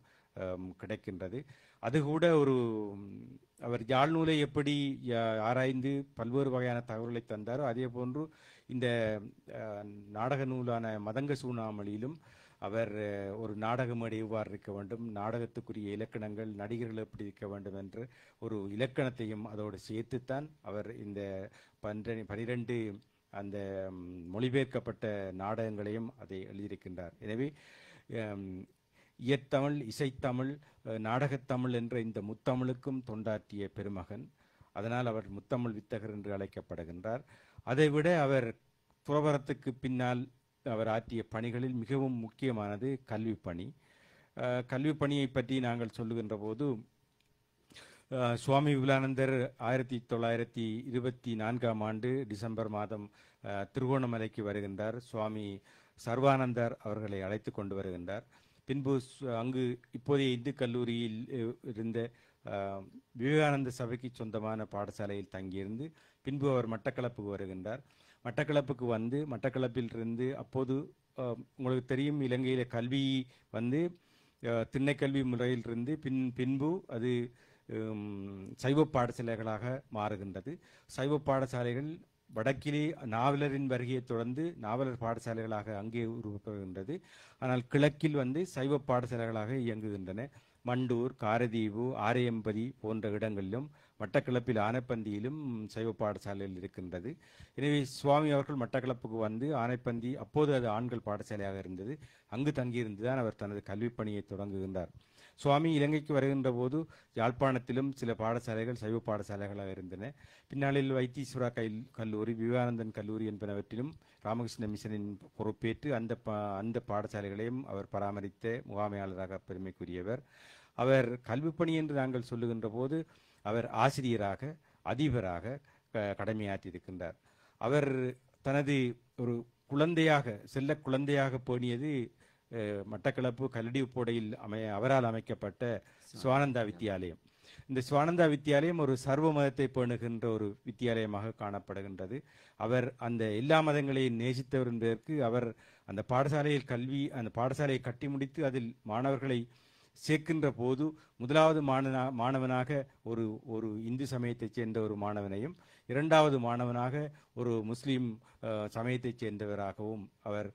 கிடைக்கின்றது அது கூட ஒரு அவர் யாழ்நூலை நூலை எப்படி ஆராய்ந்து பல்வேறு வகையான தகவல்களை தந்தாரோ அதே போன்று இந்த நாடக நூலான மதங்க சூனாமளியிலும் அவர் ஒரு நாடக மேடை எவ்வாறு இருக்க வேண்டும் நாடகத்துக்குரிய இலக்கணங்கள் நடிகர்கள் எப்படி இருக்க வேண்டும் என்று ஒரு இலக்கணத்தையும் அதோடு சேர்த்துத்தான் அவர் இந்த பன்னிரெண்டு பனிரெண்டு அந்த மொழிபெயர்க்கப்பட்ட நாடகங்களையும் அதை எழுதியிருக்கின்றார் எனவே இயத்தமிழ் இசைத்தமிழ் நாடகத்தமிழ் என்ற இந்த முத்தமிழுக்கும் தொண்டாற்றிய பெருமகன் அதனால் அவர் முத்தமிழ் வித்தகர் என்று அழைக்கப்படுகின்றார் அதைவிட அவர் துறவரத்துக்கு பின்னால் அவர் ஆற்றிய பணிகளில் மிகவும் முக்கியமானது கல்வி பணி கல்வி பணியை பற்றி நாங்கள் சொல்லுகின்ற போது சுவாமி விபுலானந்தர் ஆயிரத்தி தொள்ளாயிரத்தி இருபத்தி நான்காம் ஆண்டு டிசம்பர் மாதம் திருகோணமலைக்கு வருகின்றார் சுவாமி சர்வானந்தர் அவர்களை அழைத்து கொண்டு வருகின்றார் பின்பு அங்கு இப்போதைய இந்து கல்லூரியில் இருந்த விவேகானந்த சபைக்கு சொந்தமான பாடசாலையில் தங்கியிருந்து பின்பு அவர் மட்டக்களப்புக்கு வருகின்றார் மட்டக்களப்புக்கு வந்து மட்டக்களப்பிலிருந்து அப்போது உங்களுக்கு தெரியும் இலங்கையில் கல்வி வந்து திண்ணைக்கல்வி முறையிலிருந்து பின் பின்பு அது சைவ பாடசாலைகளாக மாறுகின்றது சைவ பாடசாலைகள் வடக்கிலே நாவலரின் வருகையை தொடர்ந்து நாவலர் பாடசாலைகளாக அங்கே உருவப்படுகின்றது ஆனால் கிழக்கில் வந்து சைவ பாடசாலைகளாக இயங்குகின்றன மண்டூர் காரதீவு ஆரையம்பதி போன்ற இடங்களிலும் மட்டக்கிளப்பில் ஆனைப்பந்தியிலும் சைவ பாடசாலையில் இருக்கின்றது எனவே சுவாமி அவர்கள் மட்டக்களப்புக்கு வந்து ஆனைப்பந்தி அப்போது அது ஆண்கள் பாடசாலையாக இருந்தது அங்கு தங்கியிருந்துதான் அவர் தனது கல்விப்பணியை தொடங்குகின்றார் சுவாமி இலங்கைக்கு வருகின்ற போது யாழ்ப்பாணத்திலும் சில பாடசாலைகள் சைவ பாடசாலைகளாக இருந்தன பின்னாளில் வைத்தீஸ்வரா கல் கல்லூரி விவேகானந்தன் கல்லூரி என்பனவற்றிலும் ராமகிருஷ்ண மிஷனின் பொறுப்பேற்று அந்த பா அந்த பாடசாலைகளையும் அவர் பராமரித்த முகாமையாளராக பெருமைக்குரியவர் அவர் பணி என்று நாங்கள் சொல்லுகின்ற போது அவர் ஆசிரியராக அதிபராக கடமையாற்றியிருக்கின்றார் அவர் தனது ஒரு குழந்தையாக செல்ல குழந்தையாக பேணியது மட்டக்களப்பு கல்லடி உப்போடையில் அமைய அவரால் அமைக்கப்பட்ட சுவானந்தா வித்தியாலயம் இந்த சுவானந்தா வித்தியாலயம் ஒரு சர்வ மதத்தை பேணுகின்ற ஒரு வித்தியாலயமாக காணப்படுகின்றது அவர் அந்த எல்லா மதங்களையும் நேசித்தவர் என்பதற்கு அவர் அந்த பாடசாலையில் கல்வி அந்த பாடசாலையை கட்டி முடித்து அதில் மாணவர்களை சேர்க்கின்ற போது முதலாவது மாணவ மாணவனாக ஒரு ஒரு இந்து சமயத்தைச் சேர்ந்த ஒரு மாணவனையும் இரண்டாவது மாணவனாக ஒரு முஸ்லீம் சமயத்தைச் சேர்ந்தவராகவும் அவர்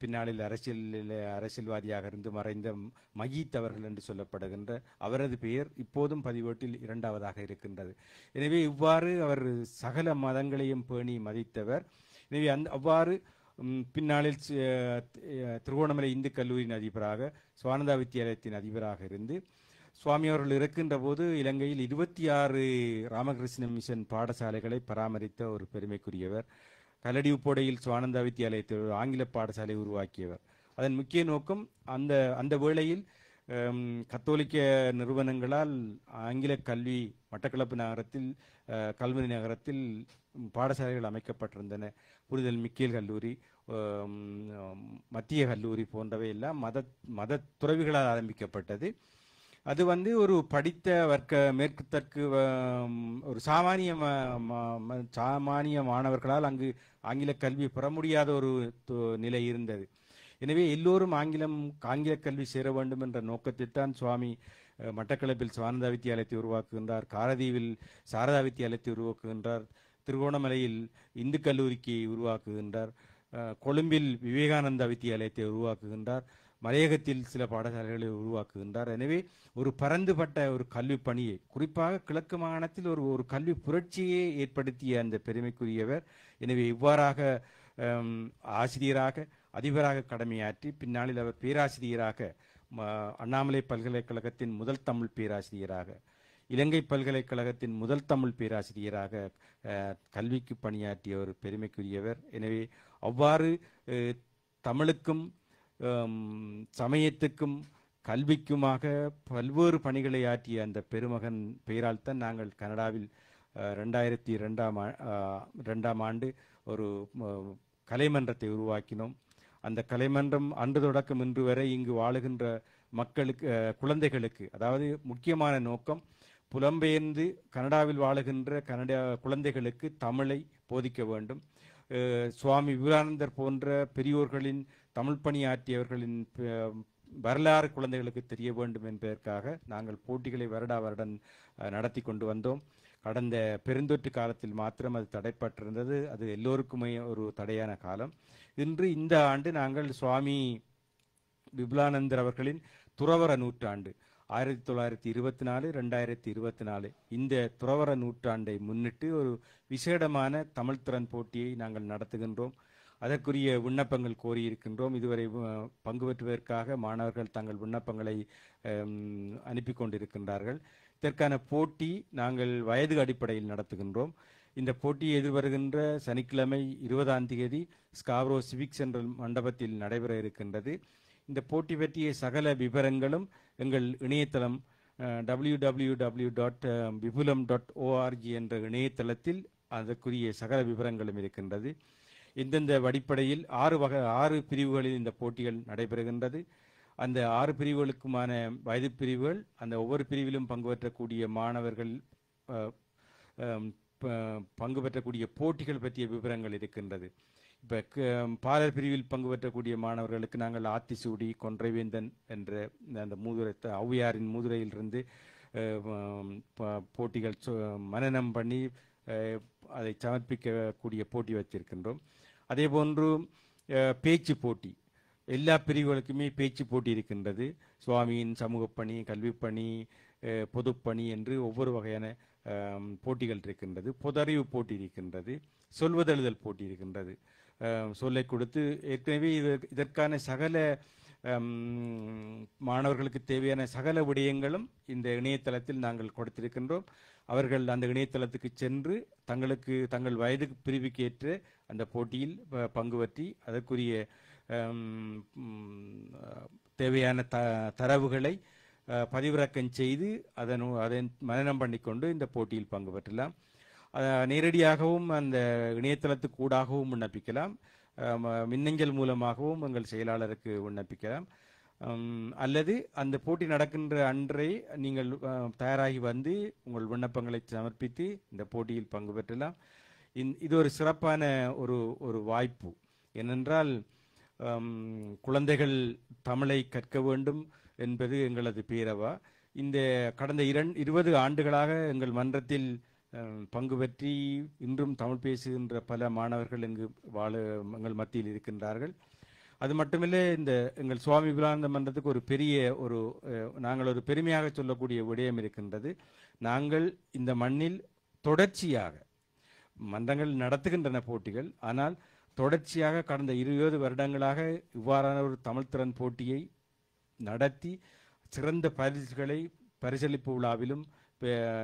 பின்னாளில் அரசியலில் அரசியல்வாதியாக இருந்து மறைந்த மகித் அவர்கள் என்று சொல்லப்படுகின்ற அவரது பெயர் இப்போதும் பதிவேட்டில் இரண்டாவதாக இருக்கின்றது எனவே இவ்வாறு அவர் சகல மதங்களையும் பேணி மதித்தவர் எனவே அந் அவ்வாறு பின்னாளில் திருகோணமலை இந்து கல்லூரியின் அதிபராக சுவானந்தா வித்தியாலயத்தின் அதிபராக இருந்து சுவாமி அவர்கள் இருக்கின்ற போது இலங்கையில் இருபத்தி ஆறு ராமகிருஷ்ண மிஷன் பாடசாலைகளை பராமரித்த ஒரு பெருமைக்குரியவர் கலடி உப்போடையில் சுவானந்தா வித்தியாலயத்தில் ஆங்கில பாடசாலை உருவாக்கியவர் அதன் முக்கிய நோக்கம் அந்த அந்த வேளையில் கத்தோலிக்க நிறுவனங்களால் ஆங்கில கல்வி மட்டக்களப்பு நகரத்தில் கல்முனை நகரத்தில் பாடசாலைகள் அமைக்கப்பட்டிருந்தன புரிதல் மிக்கேல் கல்லூரி மத்திய கல்லூரி போன்றவை எல்லாம் மத மத துறவிகளால் ஆரம்பிக்கப்பட்டது அது வந்து ஒரு படித்த வர்க்க மேற்குத்தற்கு ஒரு சாமானிய சாமானிய மாணவர்களால் அங்கு ஆங்கில கல்வி பெற முடியாத ஒரு நிலை இருந்தது எனவே எல்லோரும் ஆங்கிலம் ஆங்கில கல்வி சேர வேண்டும் என்ற நோக்கத்தில் தான் சுவாமி மட்டக்களப்பில் சுவானந்தா வித்தியாலயத்தை உருவாக்குகின்றார் காரதீவில் சாரதா வித்தியாலயத்தை உருவாக்குகின்றார் திருகோணமலையில் இந்து கல்லூரிக்கு உருவாக்குகின்றார் கொழும்பில் விவேகானந்த வித்தியாலயத்தை உருவாக்குகின்றார் மலையகத்தில் சில பாடசாலைகளை உருவாக்குகின்றார் எனவே ஒரு பரந்துபட்ட ஒரு கல்வி பணியை குறிப்பாக கிழக்கு மாகாணத்தில் ஒரு ஒரு கல்வி புரட்சியை ஏற்படுத்திய அந்த பெருமைக்குரியவர் எனவே இவ்வாறாக ஆசிரியராக அதிபராக கடமையாற்றி பின்னாளில் அவர் பேராசிரியராக அண்ணாமலை பல்கலைக்கழகத்தின் முதல் தமிழ் பேராசிரியராக இலங்கை பல்கலைக்கழகத்தின் முதல் தமிழ் பேராசிரியராக கல்விக்கு பணியாற்றிய ஒரு பெருமைக்குரியவர் எனவே அவ்வாறு தமிழுக்கும் சமயத்துக்கும் கல்விக்குமாக பல்வேறு பணிகளை ஆற்றிய அந்த பெருமகன் பெயரால் தான் நாங்கள் கனடாவில் ரெண்டாயிரத்தி ரெண்டாம் ரெண்டாம் ஆண்டு ஒரு கலைமன்றத்தை உருவாக்கினோம் அந்த கலைமன்றம் அன்று தொடக்கம் இன்று வரை இங்கு வாழுகின்ற மக்களுக்கு குழந்தைகளுக்கு அதாவது முக்கியமான நோக்கம் புலம்பெயர்ந்து கனடாவில் வாழுகின்ற கனடா குழந்தைகளுக்கு தமிழை போதிக்க வேண்டும் சுவாமி விவேகானந்தர் போன்ற பெரியோர்களின் தமிழ் பணியாற்றியவர்களின் வரலாறு குழந்தைகளுக்கு தெரிய வேண்டும் என்பதற்காக நாங்கள் போட்டிகளை வருடா வருடம் நடத்தி கொண்டு வந்தோம் கடந்த பெருந்தொற்று காலத்தில் மாத்திரம் அது தடைப்பட்டிருந்தது அது எல்லோருக்குமே ஒரு தடையான காலம் இன்று இந்த ஆண்டு நாங்கள் சுவாமி விபுலானந்தர் அவர்களின் துறவர நூற்றாண்டு ஆயிரத்தி தொள்ளாயிரத்தி இருபத்தி நாலு ரெண்டாயிரத்தி இருபத்தி நாலு இந்த துறவர நூற்றாண்டை முன்னிட்டு ஒரு விசேடமான தமிழ்திறன் போட்டியை நாங்கள் நடத்துகின்றோம் அதற்குரிய விண்ணப்பங்கள் கோரியிருக்கின்றோம் இதுவரை பங்கு பெற்றுவதற்காக மாணவர்கள் தங்கள் விண்ணப்பங்களை அனுப்பி கொண்டிருக்கின்றார்கள் இதற்கான போட்டி நாங்கள் வயது அடிப்படையில் நடத்துகின்றோம் இந்த போட்டியை எதிர்வருகின்ற சனிக்கிழமை இருபதாம் தேதி ஸ்காப்ரோ சிவிக் சென்ட்ரல் மண்டபத்தில் நடைபெற இருக்கின்றது இந்த போட்டி பற்றிய சகல விவரங்களும் எங்கள் இணையதளம் W W W dot Vipulam dot O R G என்ற இணையதளத்தில் அதற்குரிய சகல விவரங்களும் இருக்கின்றது இந்தந்த வடிப்படையில் ஆறு வகை ஆறு பிரிவுகளில் இந்த போட்டிகள் நடைபெறுகின்றது அந்த ஆறு பிரிவுகளுக்குமான வயது பிரிவுகள் அந்த ஒவ்வொரு பிரிவிலும் பங்கு பெற்றக்கூடிய மாணவர்கள் பங்கு பெற்றக்கூடிய போட்டிகள் பற்றிய விவரங்கள் இருக்கின்றது இப்போ பாலர் பிரிவில் பங்கு பெற்றக்கூடிய மாணவர்களுக்கு நாங்கள் ஆத்திசூடி கொன்றைவேந்தன் என்ற அந்த மூதுரை ஔவையாரின் மூதுரையிலிருந்து போட்டிகள் மனநம் பண்ணி அதை சமர்ப்பிக்கக்கூடிய போட்டி வச்சிருக்கின்றோம் அதே போன்று பேச்சு போட்டி எல்லா பிரிவுகளுக்குமே பேச்சு போட்டி இருக்கின்றது சுவாமியின் சமூகப்பணி கல்விப்பணி பொதுப்பணி என்று ஒவ்வொரு வகையான போட்டிகள் இருக்கின்றது பொதறிவு போட்டி இருக்கின்றது சொல்வதெழுதல் போட்டி இருக்கின்றது சொல்லை கொடுத்து ஏற்கனவே இது இதற்கான சகல மாணவர்களுக்கு தேவையான சகல விடயங்களும் இந்த இணையதளத்தில் நாங்கள் கொடுத்திருக்கின்றோம் அவர்கள் அந்த இணையதளத்துக்கு சென்று தங்களுக்கு தங்கள் வயது பிரிவுக்கு ஏற்ற அந்த போட்டியில் பங்கு பற்றி அதற்குரிய தேவையான த தரவுகளை பதிவிறக்கம் செய்து அதன் அதன் மனநம் பண்ணிக்கொண்டு இந்த போட்டியில் பங்கு பெற்றலாம் நேரடியாகவும் அந்த இணையதளத்துக்கு ஊடாகவும் விண்ணப்பிக்கலாம் மின்னஞ்சல் மூலமாகவும் எங்கள் செயலாளருக்கு விண்ணப்பிக்கலாம் அல்லது அந்த போட்டி நடக்கின்ற அன்றை நீங்கள் தயாராகி வந்து உங்கள் விண்ணப்பங்களை சமர்ப்பித்து இந்த போட்டியில் பங்கு பெற்றலாம் இது ஒரு சிறப்பான ஒரு ஒரு வாய்ப்பு ஏனென்றால் குழந்தைகள் தமிழை கற்க வேண்டும் என்பது எங்களது பேரவா இந்த கடந்த இரண் இருபது ஆண்டுகளாக எங்கள் மன்றத்தில் பங்கு பற்றி இன்றும் தமிழ் பேசுகின்ற பல மாணவர்கள் இங்கு வாழ எங்கள் மத்தியில் இருக்கின்றார்கள் அது மட்டுமில்லை இந்த எங்கள் சுவாமி விவேகானந்த மன்றத்துக்கு ஒரு பெரிய ஒரு நாங்கள் ஒரு பெருமையாக சொல்லக்கூடிய விடயம் இருக்கின்றது நாங்கள் இந்த மண்ணில் தொடர்ச்சியாக மன்றங்கள் நடத்துகின்றன போட்டிகள் ஆனால் தொடர்ச்சியாக கடந்த இருபது வருடங்களாக இவ்வாறான ஒரு தமிழ்திறன் போட்டியை நடத்தி சிறந்த பரிசுகளை பரிசளிப்பு விழாவிலும்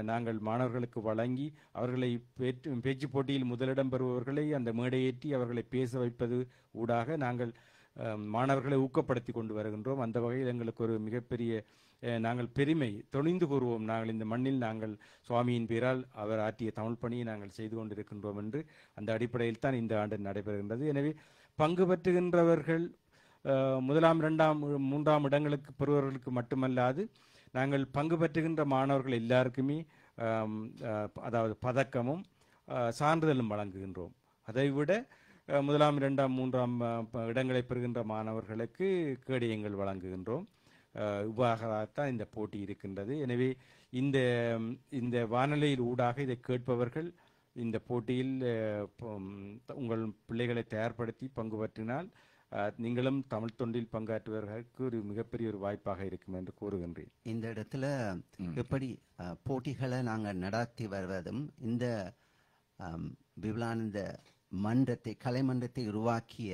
நாங்கள் மாணவர்களுக்கு வழங்கி அவர்களை பேச்சு போட்டியில் முதலிடம் பெறுபவர்களை அந்த மேடையேற்றி அவர்களை பேச வைப்பது ஊடாக நாங்கள் மாணவர்களை ஊக்கப்படுத்தி கொண்டு வருகின்றோம் அந்த வகையில் எங்களுக்கு ஒரு மிகப்பெரிய நாங்கள் பெருமை தொழிந்து கூறுவோம் நாங்கள் இந்த மண்ணில் நாங்கள் சுவாமியின் பேரால் அவர் ஆற்றிய தமிழ் பணியை நாங்கள் செய்து கொண்டிருக்கின்றோம் என்று அந்த அடிப்படையில் தான் இந்த ஆண்டு நடைபெறுகின்றது எனவே பங்கு பெற்றுகின்றவர்கள் முதலாம் இரண்டாம் மூன்றாம் இடங்களுக்கு பெறுபவர்களுக்கு மட்டுமல்லாது நாங்கள் பங்கு பெற்றுகின்ற மாணவர்கள் எல்லாருக்குமே அதாவது பதக்கமும் சான்றிதழும் வழங்குகின்றோம் அதைவிட முதலாம் இரண்டாம் மூன்றாம் இடங்களை பெறுகின்ற மாணவர்களுக்கு கேடயங்கள் வழங்குகின்றோம் இவ்வாகத்தான் இந்த போட்டி இருக்கின்றது எனவே இந்த இந்த வானொலியில் ஊடாக இதை கேட்பவர்கள் இந்த போட்டியில் உங்கள் பிள்ளைகளை தயார்படுத்தி பங்கு பற்றினால் நீங்களும் தமிழ் தொண்டில் பங்காற்றுவதற்கு ஒரு மிகப்பெரிய ஒரு வாய்ப்பாக இருக்கும் என்று கூறுகின்றேன் இந்த இடத்துல எப்படி போட்டிகளை நாங்கள் நடாத்தி வருவதும் இந்த விபலானந்த மன்றத்தை கலைமன்றத்தை உருவாக்கிய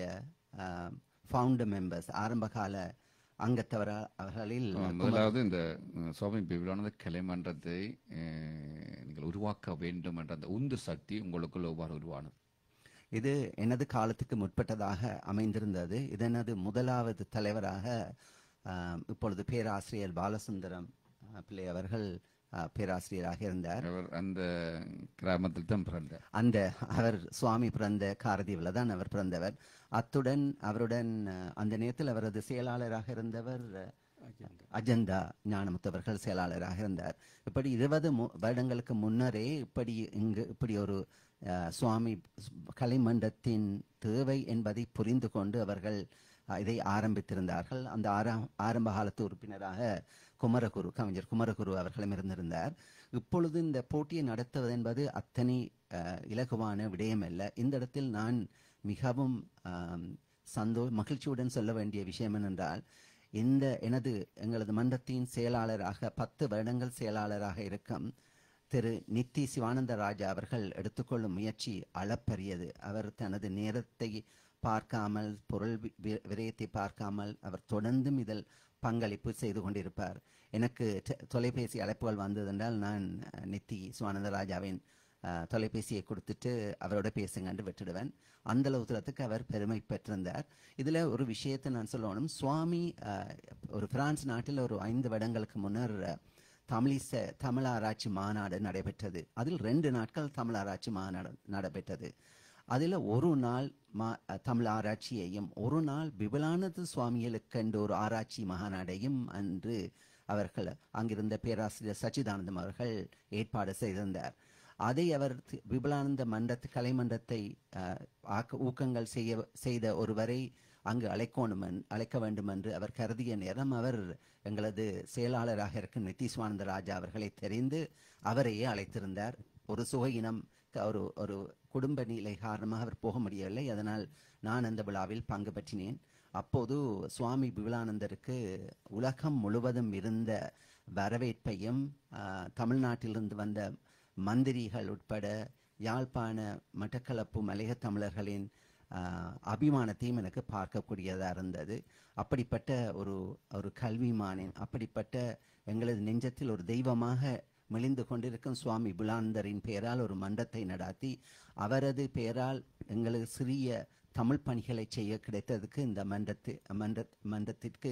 ஃபவுண்டர் மெம்பர்ஸ் ஆரம்பகால அங்கத்தவர அவர்களில் முதலாவது இந்த சுவாமி பிபிலானந்த கலைமன்றத்தை நீங்கள் உருவாக்க வேண்டும் என்ற அந்த உந்து சக்தி உங்களுக்குள்ள எவ்வாறு உருவானது இது எனது காலத்துக்கு முற்பட்டதாக அமைந்திருந்தது இதனது முதலாவது தலைவராக இப்பொழுது பேராசிரியர் பாலசுந்தரம் பிள்ளை அவர்கள் பேராசிரியராக இருந்தார் அவர் அந்த கிராமத்தில் தான் பிறந்தார் அந்த அவர் சுவாமி பிறந்த காரதீவில் தான் அவர் பிறந்தவர் அத்துடன் அவருடன் அந்த நேரத்தில் அவரது செயலாளராக இருந்தவர் அஜந்தா ஞானமுத்தவர்கள் செயலாளராக இருந்தார் இப்படி இருபது வருடங்களுக்கு முன்னரே இப்படி இங்கு இப்படி ஒரு சுவாமி கலைமண்டத்தின் தேவை என்பதை புரிந்து கொண்டு அவர்கள் இதை ஆரம்பித்திருந்தார்கள் அந்த ஆரம் ஆரம்ப காலத்து உறுப்பினராக குமரகுரு கவிஞர் குமரகுரு அவர்களும் இருந்திருந்தார் இப்பொழுது இந்த போட்டியை நடத்துவது என்பது அத்தனை இலகுவான விடயம் அல்ல இந்த இடத்தில் நான் மிகவும் சந்தோ மகிழ்ச்சியுடன் சொல்ல வேண்டிய விஷயம் என்னென்றால் இந்த எனது எங்களது மன்றத்தின் செயலாளராக பத்து வருடங்கள் செயலாளராக இருக்கும் திரு நித்தி சிவானந்த ராஜா அவர்கள் எடுத்துக்கொள்ளும் முயற்சி அளப்பரியது அவர் தனது நேரத்தை பார்க்காமல் பொருள் விரயத்தை பார்க்காமல் அவர் தொடர்ந்தும் இதில் பங்களிப்பு செய்து கொண்டிருப்பார் எனக்கு தொலைபேசி அழைப்புகள் வந்ததென்றால் நான் நித்தி சிவானந்த ராஜாவின் தொலைபேசியை கொடுத்துட்டு அவரோட என்று விட்டுடுவேன் அந்த உத்தரத்துக்கு அவர் பெருமை பெற்றிருந்தார் இதில் ஒரு விஷயத்தை நான் சொல்லணும் சுவாமி ஒரு பிரான்ஸ் நாட்டில் ஒரு ஐந்து வருடங்களுக்கு முன்னர் தமிழிச தமிழாராய்ச்சி மாநாடு நடைபெற்றது அதில் ரெண்டு நாட்கள் தமிழாராய்ச்சி மாநாடு நடைபெற்றது அதில் ஒரு நாள் மா தமிழ் ஆராய்ச்சியையும் ஒரு நாள் சுவாமிகளுக்கு என்ற ஒரு ஆராய்ச்சி மாநாடையும் அன்று அவர்கள் அங்கிருந்த பேராசிரியர் சச்சிதானந்தம் அவர்கள் ஏற்பாடு செய்திருந்தார் அதை அவர் விபலானந்த மன்றத்து கலைமன்றத்தை ஆக்க ஊக்கங்கள் செய்ய செய்த ஒருவரை அங்கு அழைக்கணும் அழைக்க வேண்டும் என்று அவர் கருதிய நேரம் அவர் எங்களது செயலாளராக இருக்கும் நிதிஷ்வானந்த ராஜா அவர்களை தெரிந்து அவரையே அழைத்திருந்தார் ஒரு சுகையினம் ஒரு ஒரு குடும்ப நிலை காரணமாக அவர் போக முடியவில்லை அதனால் நான் அந்த விழாவில் பங்கு பற்றினேன் அப்போது சுவாமி விவலானந்தருக்கு உலகம் முழுவதும் இருந்த வரவேற்பையும் தமிழ்நாட்டிலிருந்து வந்த மந்திரிகள் உட்பட யாழ்ப்பாண மட்டக்களப்பு மலையத் தமிழர்களின் அபிமானத்தையும் எனக்கு பார்க்கக்கூடியதாக இருந்தது அப்படிப்பட்ட ஒரு ஒரு கல்விமானேன் அப்படிப்பட்ட எங்களது நெஞ்சத்தில் ஒரு தெய்வமாக மெலிந்து கொண்டிருக்கும் சுவாமி புலாந்தரின் பெயரால் ஒரு மன்றத்தை நடாத்தி அவரது பெயரால் எங்களது சிறிய தமிழ் பணிகளை செய்ய கிடைத்ததுக்கு இந்த மன்றத்து மன்ற மன்றத்திற்கு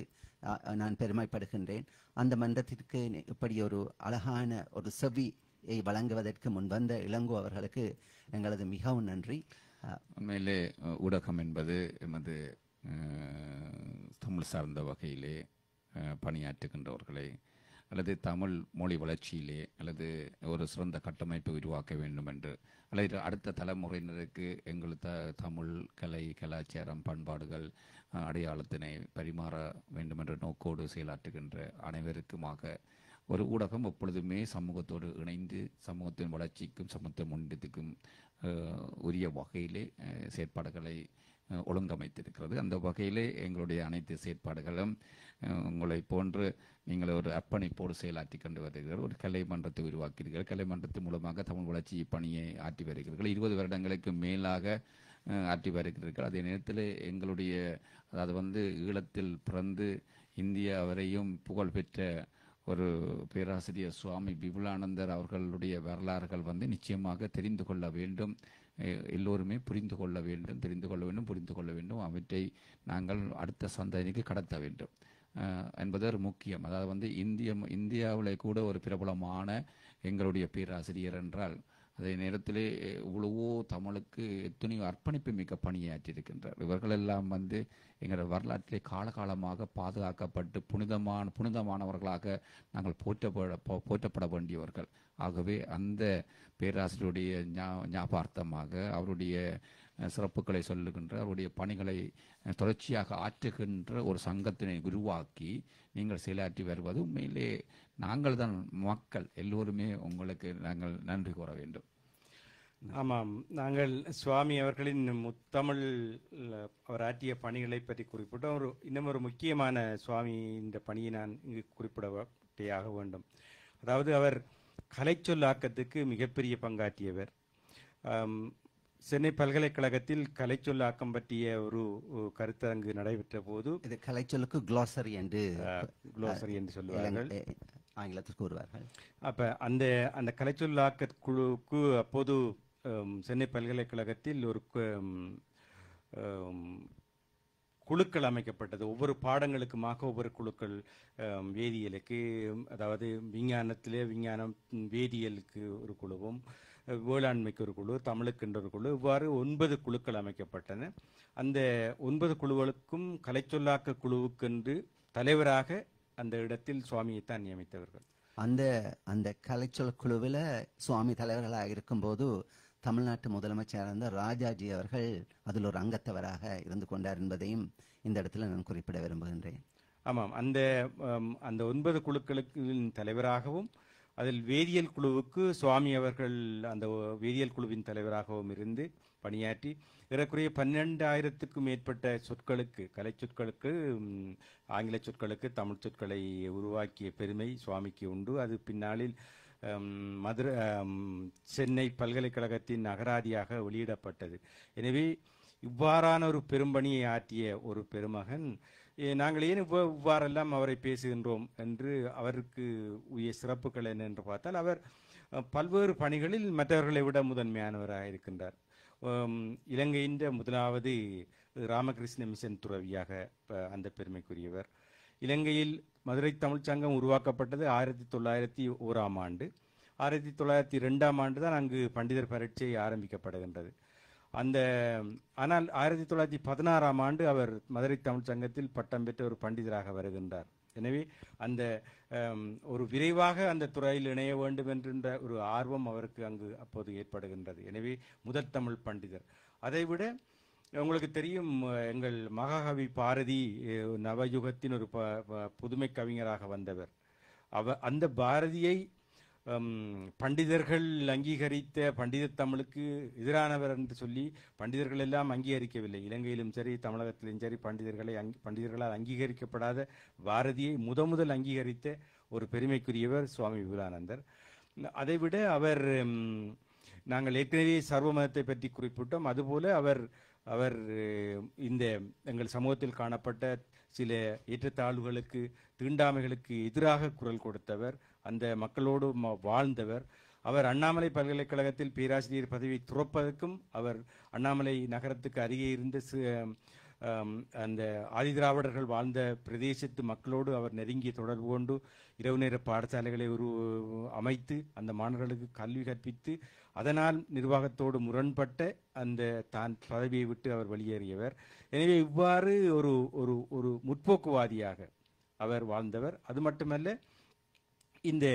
நான் பெருமைப்படுகின்றேன் அந்த மன்றத்திற்கு இப்படி ஒரு அழகான ஒரு செவியை வழங்குவதற்கு முன்வந்த இளங்கோ அவர்களுக்கு எங்களது மிகவும் நன்றி உண்மையிலே ஊடகம் என்பது எமது தமிழ் சார்ந்த வகையிலே பணியாற்றுகின்றவர்களை அல்லது தமிழ் மொழி வளர்ச்சியிலே அல்லது ஒரு சிறந்த கட்டமைப்பை உருவாக்க வேண்டும் என்று அல்லது அடுத்த தலைமுறையினருக்கு எங்கள் த தமிழ் கலை கலாச்சாரம் பண்பாடுகள் அடையாளத்தினை பரிமாற வேண்டும் என்ற நோக்கோடு செயலாற்றுகின்ற அனைவருக்குமாக ஒரு ஊடகம் எப்பொழுதுமே சமூகத்தோடு இணைந்து சமூகத்தின் வளர்ச்சிக்கும் சமூகத்தின் முன்னேற்றத்துக்கும் உரிய வகையிலே செயற்பாடுகளை ஒழுங்கமைத்திருக்கிறது அந்த வகையிலே எங்களுடைய அனைத்து செயற்பாடுகளும் உங்களை போன்று நீங்கள் ஒரு அர்ப்பணிப்போடு செயலாற்றி கொண்டு வருகிறீர்கள் ஒரு கலை மன்றத்தை உருவாக்கிறீர்கள் கலை மன்றத்தின் மூலமாக தமிழ் வளர்ச்சி பணியை ஆற்றி வருகிறீர்கள் இருபது வருடங்களுக்கு மேலாக ஆற்றி வருகிறீர்கள் அதே நேரத்தில் எங்களுடைய அதாவது வந்து ஈழத்தில் பிறந்து இந்தியா வரையும் புகழ்பெற்ற ஒரு பேராசிரியர் சுவாமி விபுலானந்தர் அவர்களுடைய வரலாறுகள் வந்து நிச்சயமாக தெரிந்து கொள்ள வேண்டும் எல்லோருமே புரிந்து கொள்ள வேண்டும் தெரிந்து கொள்ள வேண்டும் புரிந்து கொள்ள வேண்டும் அவற்றை நாங்கள் அடுத்த சந்ததிக்கு கடத்த வேண்டும் என்பது ஒரு முக்கியம் அதாவது வந்து இந்திய இந்தியாவில் கூட ஒரு பிரபலமான எங்களுடைய பேராசிரியர் என்றால் அதே நேரத்திலே இவ்வளவோ தமிழுக்கு எத்தனையோ அர்ப்பணிப்பு மிக்க பணியாற்றியிருக்கின்றார் இவர்களெல்லாம் வந்து எங்களோட வரலாற்றிலே காலகாலமாக பாதுகாக்கப்பட்டு புனிதமான புனிதமானவர்களாக நாங்கள் போற்றப்பட போற்றப்பட வேண்டியவர்கள் ஆகவே அந்த பேராசிரியருடைய ஞாபகார்த்தமாக அவருடைய சிறப்புகளை சொல்லுகின்ற அவருடைய பணிகளை தொடர்ச்சியாக ஆற்றுகின்ற ஒரு சங்கத்தினை உருவாக்கி நீங்கள் செயலாற்றி வருவது உண்மையிலே நாங்கள் தான் மக்கள் எல்லோருமே உங்களுக்கு நாங்கள் நன்றி கூற வேண்டும் ஆமாம் நாங்கள் சுவாமி அவர்களின் முத்தமிழ் அவர் ஆற்றிய பணிகளை பற்றி குறிப்பிட்டோம் ஒரு இன்னும் ஒரு முக்கியமான சுவாமி இந்த பணியை நான் இங்கு குறிப்பிடையாக வேண்டும் அதாவது அவர் கலைச்சொல்லாக்கத்துக்கு மிகப்பெரிய பங்காற்றியவர் சென்னை பல்கலைக்கழகத்தில் கலைச்சொல்லாக்கம் பற்றிய ஒரு கருத்தரங்கு நடைபெற்ற போது இது கலைச்சொல்லுக்கு குளோசரி என்று குளோசரி என்று சொல்லுவார்கள் ஆங்கிலத்தில் கூறுவார்கள் அப்ப அந்த அந்த கலைச்சொல்லாக்க குழுவுக்கு அப்போது சென்னை பல்கலைக்கழகத்தில் ஒரு குழுக்கள் அமைக்கப்பட்டது ஒவ்வொரு பாடங்களுக்குமாக ஒவ்வொரு குழுக்கள் வேதியியலுக்கு அதாவது விஞ்ஞானத்திலே விஞ்ஞானம் வேதியியலுக்கு ஒரு குழுவும் வேளாண்மைக்கு ஒரு குழு தமிழுக்கின்ற ஒரு குழு இவ்வாறு ஒன்பது குழுக்கள் அமைக்கப்பட்டன அந்த ஒன்பது குழுக்களுக்கும் கலைச்சொல்லாக்க குழுவுக்கென்று தலைவராக அந்த இடத்தில் சுவாமியை தான் நியமித்தவர்கள் அந்த அந்த கலைச்சொல் குழுவில் சுவாமி தலைவர்களாக இருக்கும்போது தமிழ்நாட்டு முதலமைச்சராக இருந்த ராஜாஜி அவர்கள் அதில் ஒரு அங்கத்தவராக இருந்து கொண்டார் என்பதையும் இந்த இடத்துல நான் குறிப்பிட விரும்புகின்றேன் ஆமாம் அந்த அந்த ஒன்பது குழுக்களுக்கு தலைவராகவும் அதில் வேதியியல் குழுவுக்கு சுவாமி அவர்கள் அந்த வேதியியல் குழுவின் தலைவராகவும் இருந்து பணியாற்றி ஏறக்குறைய பன்னெண்டாயிரத்துக்கும் மேற்பட்ட சொற்களுக்கு கலை சொற்களுக்கு ஆங்கில சொற்களுக்கு தமிழ் சொற்களை உருவாக்கிய பெருமை சுவாமிக்கு உண்டு அது பின்னாளில் மதுரை சென்னை பல்கலைக்கழகத்தின் அகராதியாக வெளியிடப்பட்டது எனவே இவ்வாறான ஒரு பெரும்பணியை ஆற்றிய ஒரு பெருமகன் நாங்கள் ஏன் இவ்வாறெல்லாம் அவரை பேசுகின்றோம் என்று அவருக்கு உரிய சிறப்புகள் என்ன என்று பார்த்தால் அவர் பல்வேறு பணிகளில் மற்றவர்களை விட முதன்மையானவராக இருக்கின்றார் இலங்கையின் முதலாவது ராமகிருஷ்ண மிஷன் துறவியாக அந்த பெருமைக்குரியவர் இலங்கையில் மதுரை சங்கம் உருவாக்கப்பட்டது ஆயிரத்தி தொள்ளாயிரத்தி ஓராம் ஆண்டு ஆயிரத்தி தொள்ளாயிரத்தி ரெண்டாம் ஆண்டு தான் அங்கு பண்டிதர் பரீட்சை ஆரம்பிக்கப்படுகின்றது அந்த ஆனால் ஆயிரத்தி தொள்ளாயிரத்தி பதினாறாம் ஆண்டு அவர் மதுரை தமிழ் சங்கத்தில் பட்டம் பெற்ற ஒரு பண்டிதராக வருகின்றார் எனவே அந்த ஒரு விரைவாக அந்த துறையில் இணைய வேண்டும் என்கின்ற ஒரு ஆர்வம் அவருக்கு அங்கு அப்போது ஏற்படுகின்றது எனவே முதற் தமிழ் பண்டிதர் அதைவிட உங்களுக்கு தெரியும் எங்கள் மகாகவி பாரதி நவயுகத்தின் ஒரு புதுமை கவிஞராக வந்தவர் அவ அந்த பாரதியை பண்டிதர்கள் அங்கீகரித்த பண்டித தமிழுக்கு எதிரானவர் என்று சொல்லி பண்டிதர்கள் எல்லாம் அங்கீகரிக்கவில்லை இலங்கையிலும் சரி தமிழகத்திலும் சரி பண்டிதர்களை அங் பண்டிதர்களால் அங்கீகரிக்கப்படாத பாரதியை முதல் அங்கீகரித்த ஒரு பெருமைக்குரியவர் சுவாமி விவேகானந்தர் அதைவிட அவர் நாங்கள் ஏற்கனவே சர்வ மதத்தை பற்றி குறிப்பிட்டோம் அதுபோல அவர் அவர் இந்த எங்கள் சமூகத்தில் காணப்பட்ட சில ஏற்றத்தாழ்வுகளுக்கு தீண்டாமைகளுக்கு எதிராக குரல் கொடுத்தவர் அந்த மக்களோடு வாழ்ந்தவர் அவர் அண்ணாமலை பல்கலைக்கழகத்தில் பேராசிரியர் பதவி துறப்பதற்கும் அவர் அண்ணாமலை நகரத்துக்கு அருகே இருந்த அந்த ஆதிதிராவிடர்கள் வாழ்ந்த பிரதேசத்து மக்களோடு அவர் நெருங்கிய தொடர்பு கொண்டு இரவு நேர பாடசாலைகளை ஒரு அமைத்து அந்த மாணவர்களுக்கு கல்வி கற்பித்து அதனால் நிர்வாகத்தோடு முரண்பட்ட அந்த தான் பதவியை விட்டு அவர் வெளியேறியவர் எனவே இவ்வாறு ஒரு ஒரு ஒரு முற்போக்குவாதியாக அவர் வாழ்ந்தவர் அது மட்டுமல்ல இந்த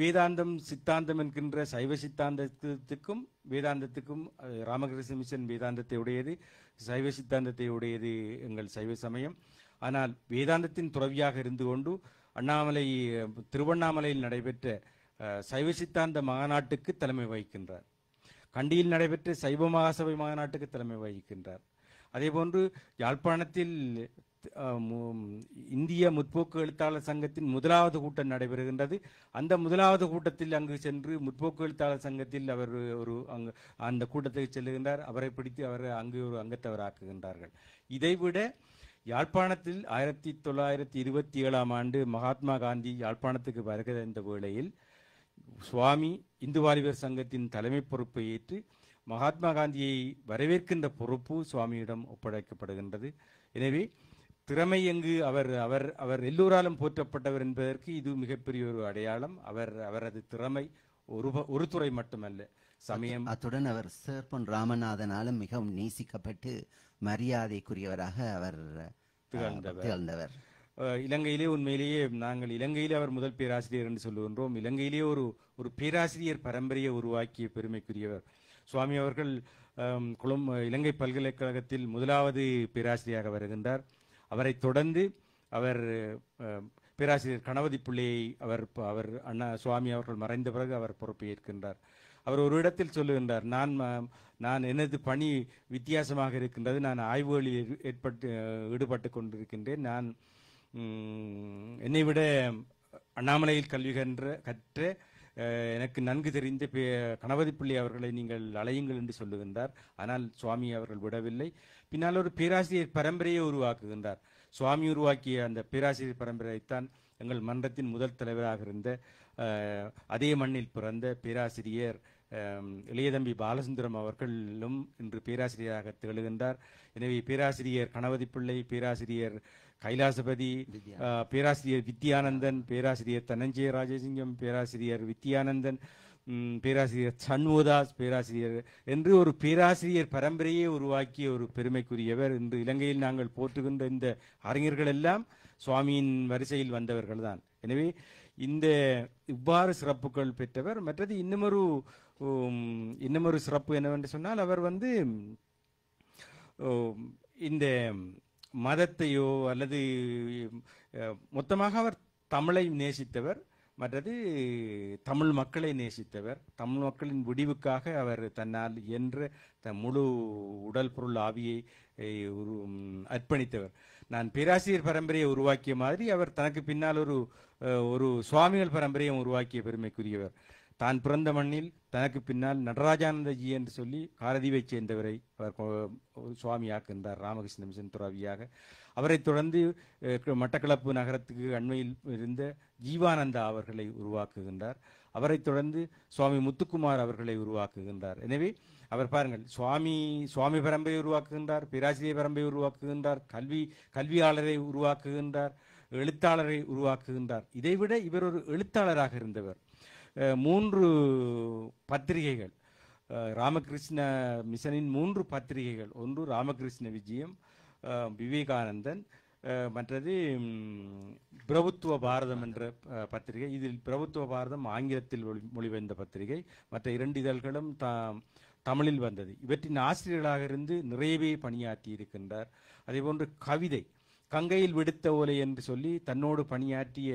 வேதாந்தம் சித்தாந்தம் என்கின்ற சைவ சித்தாந்தத்துக்கும் வேதாந்தத்துக்கும் ராமகிருஷ்ண மிஷன் வேதாந்தத்தை உடையது சைவ சித்தாந்தத்தை உடையது எங்கள் சைவ சமயம் ஆனால் வேதாந்தத்தின் துறவியாக இருந்து கொண்டு அண்ணாமலை திருவண்ணாமலையில் நடைபெற்ற சைவ சித்தாந்த மாநாட்டுக்கு தலைமை வகிக்கின்றார் கண்டியில் நடைபெற்ற சைவ மகாசபை மாநாட்டுக்கு தலைமை வகிக்கின்றார் அதேபோன்று யாழ்ப்பாணத்தில் இந்திய முற்போக்கு எழுத்தாளர் சங்கத்தின் முதலாவது கூட்டம் நடைபெறுகின்றது அந்த முதலாவது கூட்டத்தில் அங்கு சென்று முற்போக்கு எழுத்தாளர் சங்கத்தில் அவர் ஒரு அங்கு அந்த கூட்டத்துக்கு செல்லுகின்றார் அவரை பிடித்து அவர் அங்கு ஒரு அங்கத்தவர் ஆக்குகின்றார்கள் இதைவிட யாழ்ப்பாணத்தில் ஆயிரத்தி தொள்ளாயிரத்தி இருபத்தி ஏழாம் ஆண்டு மகாத்மா காந்தி யாழ்ப்பாணத்துக்கு வருகை இந்த வேளையில் சுவாமி இந்து வாலிபர் சங்கத்தின் தலைமை பொறுப்பை ஏற்று மகாத்மா காந்தியை வரவேற்கின்ற பொறுப்பு சுவாமியிடம் ஒப்படைக்கப்படுகின்றது எனவே திறமை எங்கு அவர் அவர் அவர் எல்லோராலும் போற்றப்பட்டவர் என்பதற்கு இது மிகப்பெரிய ஒரு அடையாளம் அவர் அவரது திறமை ஒரு ஒரு துறை மட்டுமல்ல சமயம் அத்துடன் அவர் சேர்ப்பன் ராமநாதனாலும் மிகவும் நேசிக்கப்பட்டு மரியாதைக்குரியவராக அவர் திகழ்ந்தவர் இலங்கையிலே உண்மையிலேயே நாங்கள் இலங்கையிலே அவர் முதல் பேராசிரியர் என்று சொல்லுகின்றோம் இலங்கையிலே ஒரு ஒரு பேராசிரியர் பரம்பரையை உருவாக்கிய பெருமைக்குரியவர் சுவாமி அவர்கள் குளம் இலங்கை பல்கலைக்கழகத்தில் முதலாவது பேராசிரியராக வருகின்றார் அவரை தொடர்ந்து அவர் பேராசிரியர் கணவதி பிள்ளையை அவர் அவர் அண்ணா சுவாமி அவர்கள் மறைந்த பிறகு அவர் பொறுப்பை ஏற்கின்றார் அவர் ஒரு இடத்தில் சொல்லுகின்றார் நான் நான் எனது பணி வித்தியாசமாக இருக்கின்றது நான் ஆய்வுகளில் ஏற்பட்டு ஈடுபட்டு கொண்டிருக்கின்றேன் நான் என்னை விட அண்ணாமலையில் கல்வி கன்ற கற்ற எனக்கு நன்கு தெரிந்த கணபதி பிள்ளை அவர்களை நீங்கள் அலையுங்கள் என்று சொல்லுகின்றார் ஆனால் சுவாமி அவர்கள் விடவில்லை பின்னால் ஒரு பேராசிரியர் பரம்பரையை உருவாக்குகின்றார் சுவாமி உருவாக்கிய அந்த பேராசிரியர் பரம்பரையைத்தான் எங்கள் மன்றத்தின் முதல் தலைவராக இருந்த அதே மண்ணில் பிறந்த பேராசிரியர் இளையதம்பி பாலசுந்தரம் அவர்களும் இன்று பேராசிரியராக திகழ்கின்றார் எனவே பேராசிரியர் கணபதி பிள்ளை பேராசிரியர் கைலாசபதி பேராசிரியர் வித்யானந்தன் பேராசிரியர் தனஞ்சய ராஜசிங்கம் பேராசிரியர் வித்யானந்தன் பேராசிரியர் சண்முகதாஸ் பேராசிரியர் என்று ஒரு பேராசிரியர் பரம்பரையே உருவாக்கிய ஒரு பெருமைக்குரியவர் இன்று இலங்கையில் நாங்கள் போற்றுகின்ற இந்த அறிஞர்கள் எல்லாம் சுவாமியின் வரிசையில் வந்தவர்கள் தான் எனவே இந்த இவ்வாறு சிறப்புகள் பெற்றவர் மற்றது இன்னமொரு இன்னமொரு சிறப்பு என்னவென்று சொன்னால் அவர் வந்து இந்த மதத்தையோ அல்லது மொத்தமாக அவர் தமிழை நேசித்தவர் மற்றது தமிழ் மக்களை நேசித்தவர் தமிழ் மக்களின் விடிவுக்காக அவர் தன்னால் என்ற த முழு உடல் பொருள் ஆவியை அர்ப்பணித்தவர் நான் பேராசிரியர் பரம்பரையை உருவாக்கிய மாதிரி அவர் தனக்கு பின்னால் ஒரு ஒரு சுவாமிகள் பரம்பரையும் உருவாக்கிய பெருமைக்குரியவர் தான் பிறந்த மண்ணில் தனக்கு பின்னால் நடராஜானந்தஜி என்று சொல்லி காரதீவை சேர்ந்தவரை அவர் சுவாமியாக்குகின்றார் ராமகிருஷ்ண மிஷன் துறவியாக அவரை தொடர்ந்து மட்டக்களப்பு நகரத்துக்கு அண்மையில் இருந்த ஜீவானந்தா அவர்களை உருவாக்குகின்றார் அவரை தொடர்ந்து சுவாமி முத்துக்குமார் அவர்களை உருவாக்குகின்றார் எனவே அவர் பாருங்கள் சுவாமி சுவாமி பரம்பை உருவாக்குகின்றார் பேராசிரியர் பரம்பை உருவாக்குகின்றார் கல்வி கல்வியாளரை உருவாக்குகின்றார் எழுத்தாளரை உருவாக்குகின்றார் இதைவிட இவர் ஒரு எழுத்தாளராக இருந்தவர் மூன்று பத்திரிகைகள் ராமகிருஷ்ண மிஷனின் மூன்று பத்திரிகைகள் ஒன்று ராமகிருஷ்ண விஜயம் விவேகானந்தன் மற்றது பிரபுத்துவ பாரதம் என்ற பத்திரிகை இதில் பிரபுத்துவ பாரதம் ஆங்கிலத்தில் மொழிபெயர்ந்த பத்திரிகை மற்ற இரண்டு இதழ்களும் தமிழில் வந்தது இவற்றின் ஆசிரியர்களாக இருந்து நிறையவே பணியாற்றி இருக்கின்றார் அதேபோன்று கவிதை கங்கையில் விடுத்த ஓலை என்று சொல்லி தன்னோடு பணியாற்றிய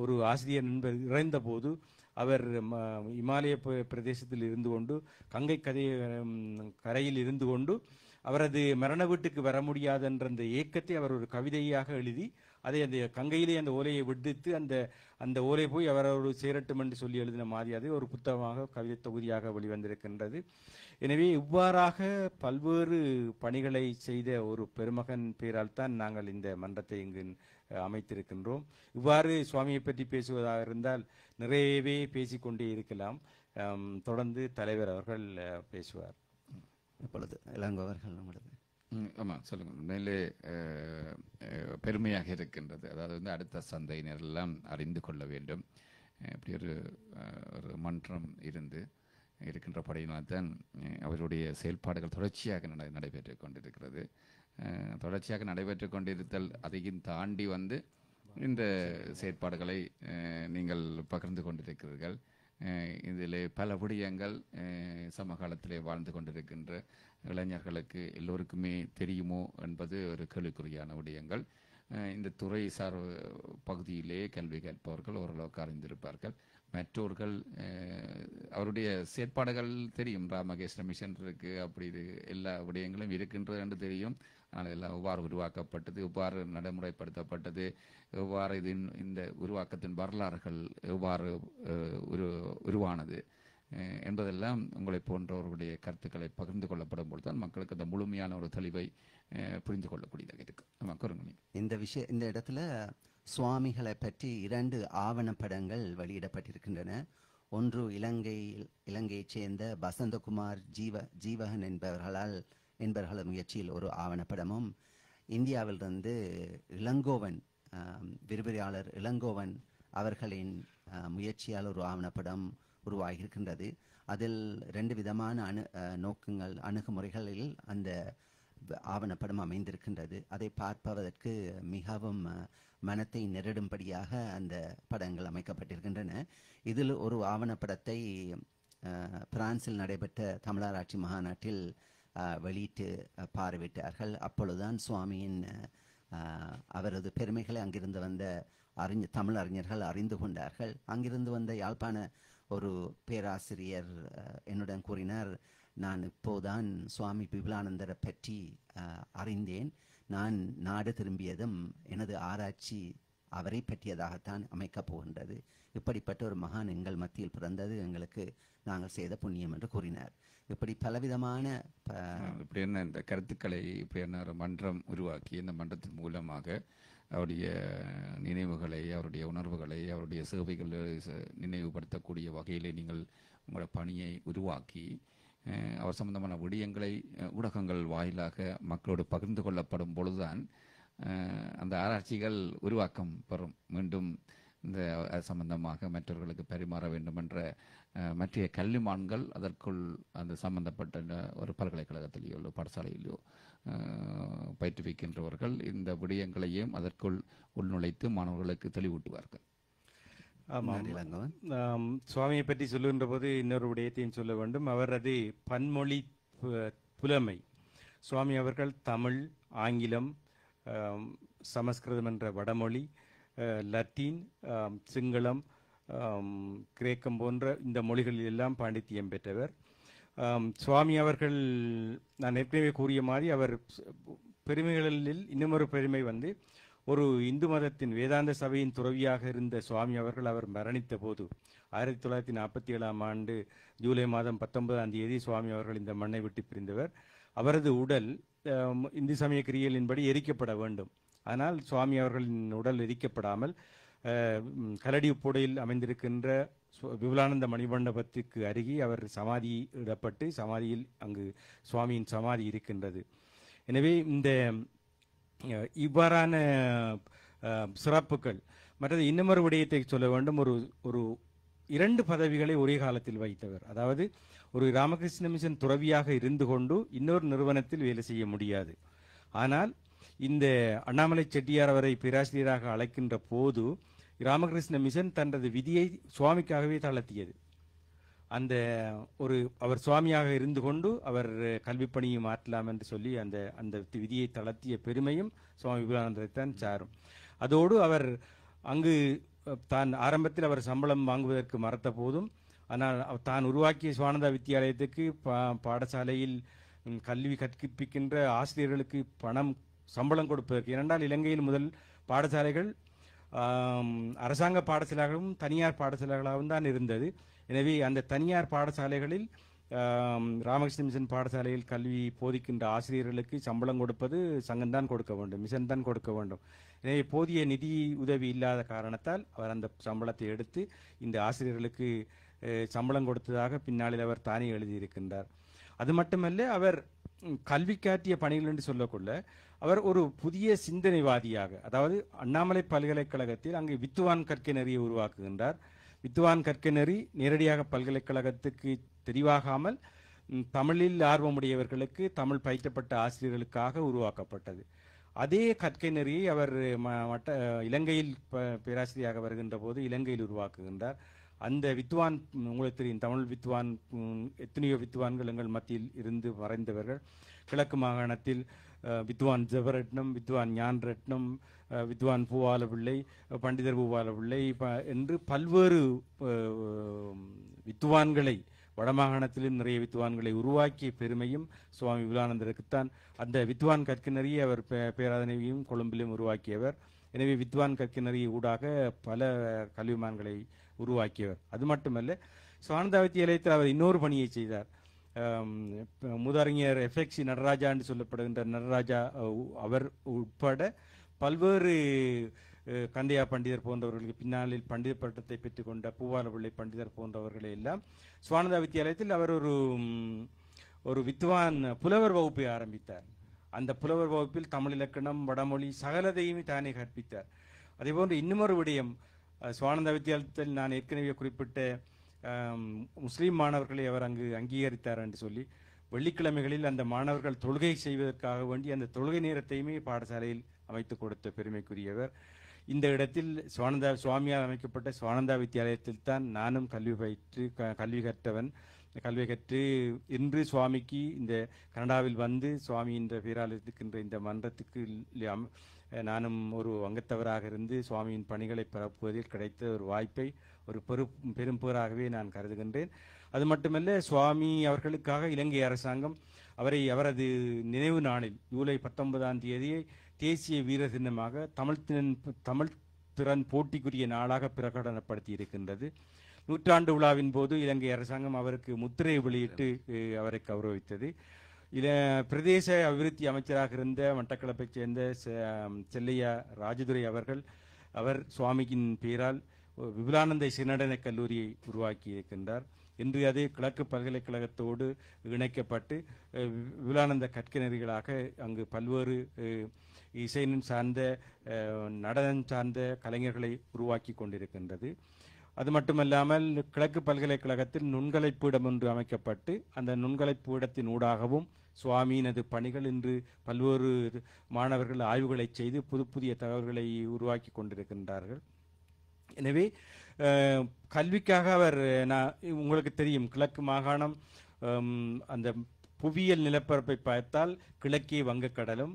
ஒரு ஆசிரியர் நண்பர் இறந்தபோது அவர் இமாலய பிரதேசத்தில் இருந்து கொண்டு கங்கை கதை கரையில் இருந்து கொண்டு அவரது மரண வீட்டுக்கு வர முடியாது என்ற அந்த ஏக்கத்தை அவர் ஒரு கவிதையாக எழுதி அதை அந்த கங்கையிலே அந்த ஓலையை விடுத்து அந்த அந்த ஓலை போய் ஒரு சேரட்டும் என்று சொல்லி எழுதின மாதிரியாது அது ஒரு புத்தகமாக கவிதை தொகுதியாக வெளிவந்திருக்கின்றது எனவே இவ்வாறாக பல்வேறு பணிகளை செய்த ஒரு பெருமகன் பேரால் தான் நாங்கள் இந்த மன்றத்தை இங்கு அமைத்திருக்கின்றோம் இவ்வாறு சுவாமியை பற்றி பேசுவதாக இருந்தால் நிறையவே பேசிக்கொண்டே இருக்கலாம் தொடர்ந்து தலைவர் அவர்கள் பேசுவார் இப்பொழுது இளங்கோவர்கள் நம்மளது ஆமாம் சொல்லுங்கள் உண்மையிலே பெருமையாக இருக்கின்றது அதாவது வந்து அடுத்த சந்தையினரெல்லாம் அறிந்து கொள்ள வேண்டும் இப்படி ஒரு ஒரு மன்றம் இருந்து இருக்கின்ற படையினால்தான் அவருடைய செயல்பாடுகள் தொடர்ச்சியாக நட நடைபெற்று கொண்டிருக்கிறது தொடர்ச்சியாக நடைபெற்று கொண்டிருத்தல் அதையும் தாண்டி வந்து இந்த செயற்பாடுகளை நீங்கள் பகிர்ந்து கொண்டிருக்கிறீர்கள் இதில் பல விடயங்கள் சமகாலத்திலே வாழ்ந்து கொண்டிருக்கின்ற இளைஞர்களுக்கு எல்லோருக்குமே தெரியுமோ என்பது ஒரு கேள்விக்குறியான விடயங்கள் இந்த துறை சார் பகுதியிலே கல்வி கேட்பவர்கள் ஓரளவுக்கு அறிந்திருப்பார்கள் மற்றோர்கள் அவருடைய செயற்பாடுகள் தெரியும் ராமகேஷ்ண மிஷன் இருக்கு அப்படி எல்லா விடயங்களும் இருக்கின்றது என்று தெரியும் ஆனால் இதெல்லாம் எவ்வாறு உருவாக்கப்பட்டது எவ்வாறு நடைமுறைப்படுத்தப்பட்டது எவ்வாறு இது இந்த உருவாக்கத்தின் வரலாறுகள் எவ்வாறு உரு உருவானது என்பதெல்லாம் உங்களை போன்றவர்களுடைய கருத்துக்களை பகிர்ந்து கொள்ளப்படும் பொழுதுதான் தான் மக்களுக்கு அந்த முழுமையான ஒரு தெளிவை புரிந்து கொள்ளக்கூடியதாக இருக்கு இந்த விஷய இந்த இடத்துல சுவாமிகளை பற்றி இரண்டு ஆவணப்படங்கள் வெளியிடப்பட்டிருக்கின்றன ஒன்று இலங்கையில் இலங்கையைச் சேர்ந்த வசந்தகுமார் ஜீவ ஜீவகன் என்பவர்களால் என்பர்களது முயற்சியில் ஒரு ஆவணப்படமும் இந்தியாவிலிருந்து இளங்கோவன் விரிவுரையாளர் இளங்கோவன் அவர்களின் முயற்சியால் ஒரு ஆவணப்படம் உருவாகியிருக்கின்றது அதில் ரெண்டு விதமான அணு நோக்கங்கள் அணுகுமுறைகளில் அந்த ஆவணப்படம் அமைந்திருக்கின்றது அதை பார்ப்பதற்கு மிகவும் மனத்தை நெருடும்படியாக அந்த படங்கள் அமைக்கப்பட்டிருக்கின்றன இதில் ஒரு ஆவணப்படத்தை பிரான்சில் நடைபெற்ற தமிழராட்சி மாநாட்டில் வெளியிட்டு பார்வையிட்டார்கள் அப்பொழுதுதான் சுவாமியின் அவரது பெருமைகளை அங்கிருந்து வந்த அறிஞ தமிழ் அறிஞர்கள் அறிந்து கொண்டார்கள் அங்கிருந்து வந்த யாழ்ப்பாண ஒரு பேராசிரியர் என்னுடன் கூறினார் நான் இப்போதான் சுவாமி விபுலானந்தரை பற்றி அறிந்தேன் நான் நாடு திரும்பியதும் எனது ஆராய்ச்சி அவரை பற்றியதாகத்தான் அமைக்கப் போகின்றது இப்படிப்பட்ட ஒரு மகான் எங்கள் மத்தியில் பிறந்தது எங்களுக்கு நாங்கள் செய்த புண்ணியம் என்று கூறினார் இப்படி பலவிதமான இப்படி என்ன இந்த கருத்துக்களை இப்படி என்ன ஒரு மன்றம் உருவாக்கி இந்த மன்றத்தின் மூலமாக அவருடைய நினைவுகளை அவருடைய உணர்வுகளை அவருடைய சேவைகள் நினைவுபடுத்தக்கூடிய வகையில் நீங்கள் உங்களோட பணியை உருவாக்கி அவர் சம்பந்தமான விடயங்களை ஊடகங்கள் வாயிலாக மக்களோடு பகிர்ந்து கொள்ளப்படும் பொழுதுதான் அந்த ஆராய்ச்சிகள் உருவாக்கம் பெறும் மீண்டும் இந்த சம்பந்தமாக மற்றவர்களுக்கு பரிமாற வேண்டும் என்ற மற்ற கல்விமான்கள் அதற்குள் அந்த சம்பந்தப்பட்ட ஒரு பல்கலைக்கழகத்திலேயோ இல்லை பாடசாலையிலோ பயிற்றுவிக்கின்றவர்கள் இந்த விடயங்களையும் அதற்குள் உள்நுழைத்து மாணவர்களுக்கு தெளிவூட்டுவார்கள் ஆமாம் சுவாமியை பற்றி சொல்லுகின்ற போது இன்னொரு விடயத்தையும் சொல்ல வேண்டும் அவரது பன்மொழி புலமை சுவாமி அவர்கள் தமிழ் ஆங்கிலம் சமஸ்கிருதம் என்ற வடமொழி லத்தீன் சிங்களம் கிரேக்கம் போன்ற இந்த மொழிகளில் எல்லாம் பாண்டித்தியம் பெற்றவர் சுவாமி அவர்கள் நான் ஏற்கனவே கூறிய மாதிரி அவர் பெருமைகளில் இன்னமொரு பெருமை வந்து ஒரு இந்து மதத்தின் வேதாந்த சபையின் துறவியாக இருந்த சுவாமி அவர்கள் அவர் மரணித்த போது ஆயிரத்தி தொள்ளாயிரத்தி நாற்பத்தி ஏழாம் ஆண்டு ஜூலை மாதம் பத்தொன்பதாம் தேதி சுவாமி அவர்கள் இந்த மண்ணை விட்டு பிரிந்தவர் அவரது உடல் இந்து சமய கிரியலின்படி எரிக்கப்பட வேண்டும் ஆனால் சுவாமி அவர்களின் உடல் எரிக்கப்படாமல் கரடி உப்புடையில் அமைந்திருக்கின்ற விபுலானந்த மணிமண்டபத்துக்கு அருகே அவர் சமாதி இடப்பட்டு சமாதியில் அங்கு சுவாமியின் சமாதி இருக்கின்றது எனவே இந்த இவ்வாறான சிறப்புகள் மற்றது இன்னமொரு விடயத்தை சொல்ல வேண்டும் ஒரு ஒரு இரண்டு பதவிகளை ஒரே காலத்தில் வைத்தவர் அதாவது ஒரு ராமகிருஷ்ண மிஷன் துறவியாக இருந்து கொண்டு இன்னொரு நிறுவனத்தில் வேலை செய்ய முடியாது ஆனால் இந்த அண்ணாமலை செட்டியார் அவரை பேராசிரியராக அழைக்கின்ற போது ராமகிருஷ்ண மிஷன் தனது விதியை சுவாமிக்காகவே தளர்த்தியது அந்த ஒரு அவர் சுவாமியாக இருந்து கொண்டு அவர் கல்வி பணியை மாற்றலாம் என்று சொல்லி அந்த அந்த விதியை தளர்த்திய பெருமையும் சுவாமி விவேகானந்தரை தான் சாரும் அதோடு அவர் அங்கு தான் ஆரம்பத்தில் அவர் சம்பளம் வாங்குவதற்கு மறத்த போதும் ஆனால் தான் உருவாக்கிய சுவானந்தா வித்தியாலயத்துக்கு பா பாடசாலையில் கல்வி கற்பிக்கின்ற ஆசிரியர்களுக்கு பணம் சம்பளம் கொடுப்பதற்கு ஏனென்றால் இலங்கையில் முதல் பாடசாலைகள் அரசாங்க பாடசாலைகளும் தனியார் பாடசாலைகளாகவும் தான் இருந்தது எனவே அந்த தனியார் பாடசாலைகளில் ராமகிருஷ்ண மிஷன் பாடசாலையில் கல்வி போதிக்கின்ற ஆசிரியர்களுக்கு சம்பளம் கொடுப்பது சங்கம்தான் கொடுக்க வேண்டும் மிஷன் தான் கொடுக்க வேண்டும் எனவே போதிய நிதி உதவி இல்லாத காரணத்தால் அவர் அந்த சம்பளத்தை எடுத்து இந்த ஆசிரியர்களுக்கு சம்பளம் கொடுத்ததாக பின்னாளில் அவர் தானே எழுதியிருக்கின்றார் அது மட்டுமல்ல அவர் கல்வி காட்டிய பணிகள் என்று சொல்லக்குள்ள அவர் ஒரு புதிய சிந்தனைவாதியாக அதாவது அண்ணாமலை பல்கலைக்கழகத்தில் அங்கு வித்துவான் கற்கை நெறியை உருவாக்குகின்றார் வித்துவான் கற்கை நெறி நேரடியாக பல்கலைக்கழகத்துக்கு தெரிவாகாமல் தமிழில் ஆர்வமுடையவர்களுக்கு தமிழ் பயிற்றப்பட்ட ஆசிரியர்களுக்காக உருவாக்கப்பட்டது அதே கற்கை நெறியை அவர் மற்ற இலங்கையில் பேராசிரியராக வருகின்ற போது இலங்கையில் உருவாக்குகின்றார் அந்த வித்வான் உங்களுக்கு தெரியும் தமிழ் வித்வான் எத்தனையோ வித்வான்கள் எங்கள் மத்தியில் இருந்து வரைந்தவர்கள் கிழக்கு மாகாணத்தில் வித்வான் ஜெவரட்னம் வித்வான் ஞான் ரத்னம் வித்வான் பூவால பிள்ளை பண்டிதர் பூவால பிள்ளை என்று பல்வேறு வித்வான்களை வடமாகாணத்திலும் நிறைய வித்வான்களை உருவாக்கிய பெருமையும் சுவாமி விவேகானந்தருக்குத்தான் அந்த வித்வான் நிறைய அவர் பேராதனையும் கொழும்பிலும் உருவாக்கியவர் எனவே வித்வான் நிறைய ஊடாக பல கல்விமான்களை உருவாக்கியவர் அது மட்டுமல்ல சுவானந்தாவதி இலையத்தில் அவர் இன்னொரு பணியை செய்தார் முதறிஞர் எஃப்எக்சி நடராஜா என்று சொல்லப்படுகின்ற நடராஜா அவர் உட்பட பல்வேறு கந்தையா பண்டிதர் போன்றவர்களுக்கு பின்னாளில் பண்டித பட்டத்தை பெற்றுக்கொண்ட பூவாலபிள்ளை பண்டிதர் போன்றவர்களை எல்லாம் சுவானந்தா வித்தியாலயத்தில் அவர் ஒரு ஒரு வித்வான் புலவர் வகுப்பை ஆரம்பித்தார் அந்த புலவர் வகுப்பில் தமிழ் இலக்கணம் வடமொழி சகலதையுமே தானே கற்பித்தார் அதே போன்று இன்னுமொரு விடயம் சுவானந்த வித்தியாலயத்தில் நான் ஏற்கனவே குறிப்பிட்ட முஸ்லீம் மாணவர்களை அவர் அங்கு அங்கீகரித்தார் என்று சொல்லி வெள்ளிக்கிழமைகளில் அந்த மாணவர்கள் தொழுகை செய்வதற்காக வேண்டி அந்த தொழுகை நேரத்தையுமே பாடசாலையில் அமைத்து கொடுத்த பெருமைக்குரியவர் இந்த இடத்தில் சுவானந்தா சுவாமியால் அமைக்கப்பட்ட சுவானந்தா வித்தியாலயத்தில் தான் நானும் கல்வி பயிற்று க கல்வி கற்றவன் கல்வி கற்று இன்று சுவாமிக்கு இந்த கனடாவில் வந்து சுவாமி என்ற பேரால் இந்த மன்றத்துக்கு நானும் ஒரு அங்கத்தவராக இருந்து சுவாமியின் பணிகளை பரப்புவதில் கிடைத்த ஒரு வாய்ப்பை ஒரு பெரு பெரும்புகராகவே நான் கருதுகின்றேன் அது மட்டுமல்ல சுவாமி அவர்களுக்காக இலங்கை அரசாங்கம் அவரை அவரது நினைவு நாளில் ஜூலை பத்தொன்பதாம் தேதியை தேசிய வீர சின்னமாக தமிழ் திறன் தமிழ் திறன் போட்டிக்குரிய நாளாக பிரகடனப்படுத்தி இருக்கின்றது நூற்றாண்டு விழாவின் போது இலங்கை அரசாங்கம் அவருக்கு முத்திரை வெளியிட்டு அவரை கௌரவித்தது இதில் பிரதேச அபிவிருத்தி அமைச்சராக இருந்த மட்டக்களப்பைச் சேர்ந்த செல்லையா ராஜதுரை அவர்கள் அவர் சுவாமியின் பெயரால் விபுலானந்த சிறநடன கல்லூரியை உருவாக்கி இருக்கின்றார் இன்று அது கிழக்கு பல்கலைக்கழகத்தோடு இணைக்கப்பட்டு விபுலானந்த கற்கனரிகளாக அங்கு பல்வேறு இசையின் சார்ந்த நடனம் சார்ந்த கலைஞர்களை உருவாக்கி கொண்டிருக்கின்றது அது மட்டுமல்லாமல் கிழக்கு பல்கலைக்கழகத்தில் நுண்கலைப்பீடம் ஒன்று அமைக்கப்பட்டு அந்த நுண்கலைப்பீடத்தின் ஊடாகவும் சுவாமியினது பணிகள் என்று பல்வேறு மாணவர்கள் ஆய்வுகளை செய்து புது புதிய தகவல்களை உருவாக்கி கொண்டிருக்கின்றார்கள் எனவே கல்விக்காக அவர் நான் உங்களுக்கு தெரியும் கிழக்கு மாகாணம் அந்த புவியியல் நிலப்பரப்பை பார்த்தால் கிழக்கே வங்கக்கடலும்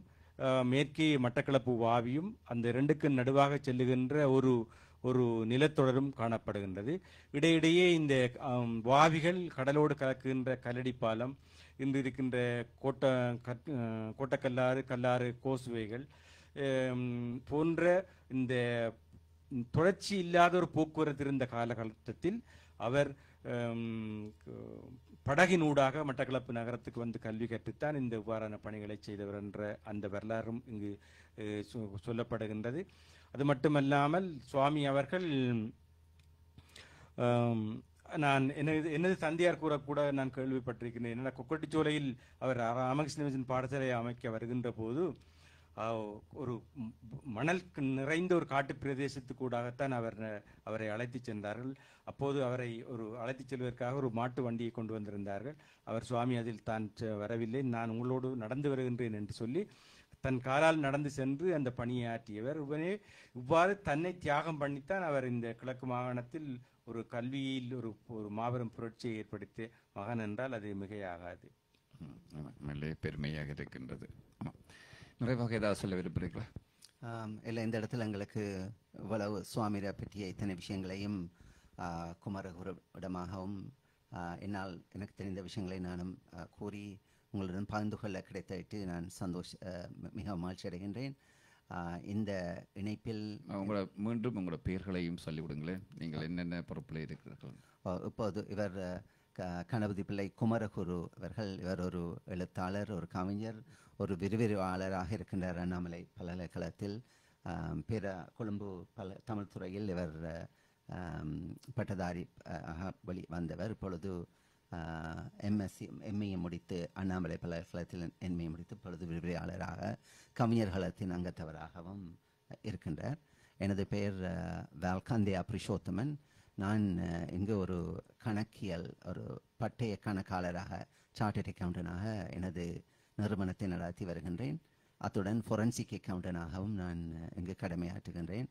மேற்கே மட்டக்களப்பு வாவியும் அந்த ரெண்டுக்கு நடுவாக செல்லுகின்ற ஒரு ஒரு நிலத்தொடரும் காணப்படுகின்றது இடையிடையே இந்த வாவிகள் கடலோடு கலக்குகின்ற கல்லடி பாலம் இன்று இருக்கின்ற கோட்ட கோட்டக்கல்லாறு கல்லாறு கோசுவைகள் போன்ற இந்த தொடர்ச்சி இல்லாத ஒரு போக்குவரத்து இருந்த காலகட்டத்தில் அவர் படகினூடாக மட்டக்களப்பு நகரத்துக்கு வந்து கல்வி கற்றுத்தான் இந்த இவ்வாறான பணிகளை செய்தவர் என்ற அந்த வரலாறும் இங்கு சொல்லப்படுகின்றது அது மட்டுமல்லாமல் சுவாமி அவர்கள் நான் என்னது எனது தந்தையார் கூற கூட நான் கேள்விப்பட்டிருக்கிறேன் என்னென்ன கொக்கட்டிச்சோலையில் அவர் ராமகிருஷ்ணன் பாடசாலை அமைக்க வருகின்ற போது ஒரு மணல் நிறைந்த ஒரு காட்டு பிரதேசத்துக்கூடாகத்தான் அவர் அவரை அழைத்து சென்றார்கள் அப்போது அவரை ஒரு அழைத்து செல்வதற்காக ஒரு மாட்டு வண்டியை கொண்டு வந்திருந்தார்கள் அவர் சுவாமி அதில் தான் வரவில்லை நான் உங்களோடு நடந்து வருகின்றேன் என்று சொல்லி தன் காலால் நடந்து சென்று அந்த பணியை ஆற்றியவர் இவ்வாறு தன்னை தியாகம் பண்ணித்தான் அவர் இந்த கிழக்கு மாகாணத்தில் ஒரு கல்வியில் ஒரு ஒரு மாபெரும் புரட்சியை ஏற்படுத்திய மகன் என்றால் அது மிகையாகாது நல்ல பெருமையாக இருக்கின்றது ஆமாம் நிறைவாக ஏதாவது சொல்ல விரும்புகிறீர்களா இல்லை இந்த இடத்துல எங்களுக்கு இவ்வளவு சுவாமிரை பற்றிய இத்தனை விஷயங்களையும் குமரகுருவிடமாகவும் என்னால் எனக்கு தெரிந்த விஷயங்களை நானும் கூறி உங்களுடன் பகிர்ந்து கொள்ள கிடைத்தவிட்டு நான் சந்தோஷ மிக மகிழ்ச்சி அடைகின்றேன் இந்த இணைப்பில் உங்களை மீண்டும் உங்களோட பெயர்களையும் சொல்லிவிடுங்களேன் நீங்கள் என்னென்ன பொறுப்பில் இருக்கிறீர்கள் இப்போது இவர் கணபதி பிள்ளை குமரகுரு இவர்கள் இவர் ஒரு எழுத்தாளர் ஒரு கவிஞர் ஒரு விரிவிரிவாளராக இருக்கின்றார் அண்ணாமலை பல்கலைக்கழகத்தில் பிற கொழும்பு பல தமிழ்துறையில் இவர் பட்டதாரி வழி வந்தவர் இப்பொழுது எம்எஸ்சி எம்ஏ முடித்து அண்ணாமலை பல்கலைக்கழகத்தில் எம்ஏ முடித்து பொழுது விரிவுரையாளராக கவிஞர்களத்தின் அங்கத்தவராகவும் இருக்கின்றார் எனது பெயர் வேல்காந்தியா புருஷோத்தமன் நான் இங்கு ஒரு கணக்கியல் ஒரு பட்டய கணக்காளராக சார்ட்டர்ட் அக்கௌண்டனாக எனது நிறுவனத்தை நடாத்தி வருகின்றேன் அத்துடன் ஃபொரன்சிக் அக்கௌண்டனாகவும் நான் இங்கு கடமையாற்றுகின்றேன்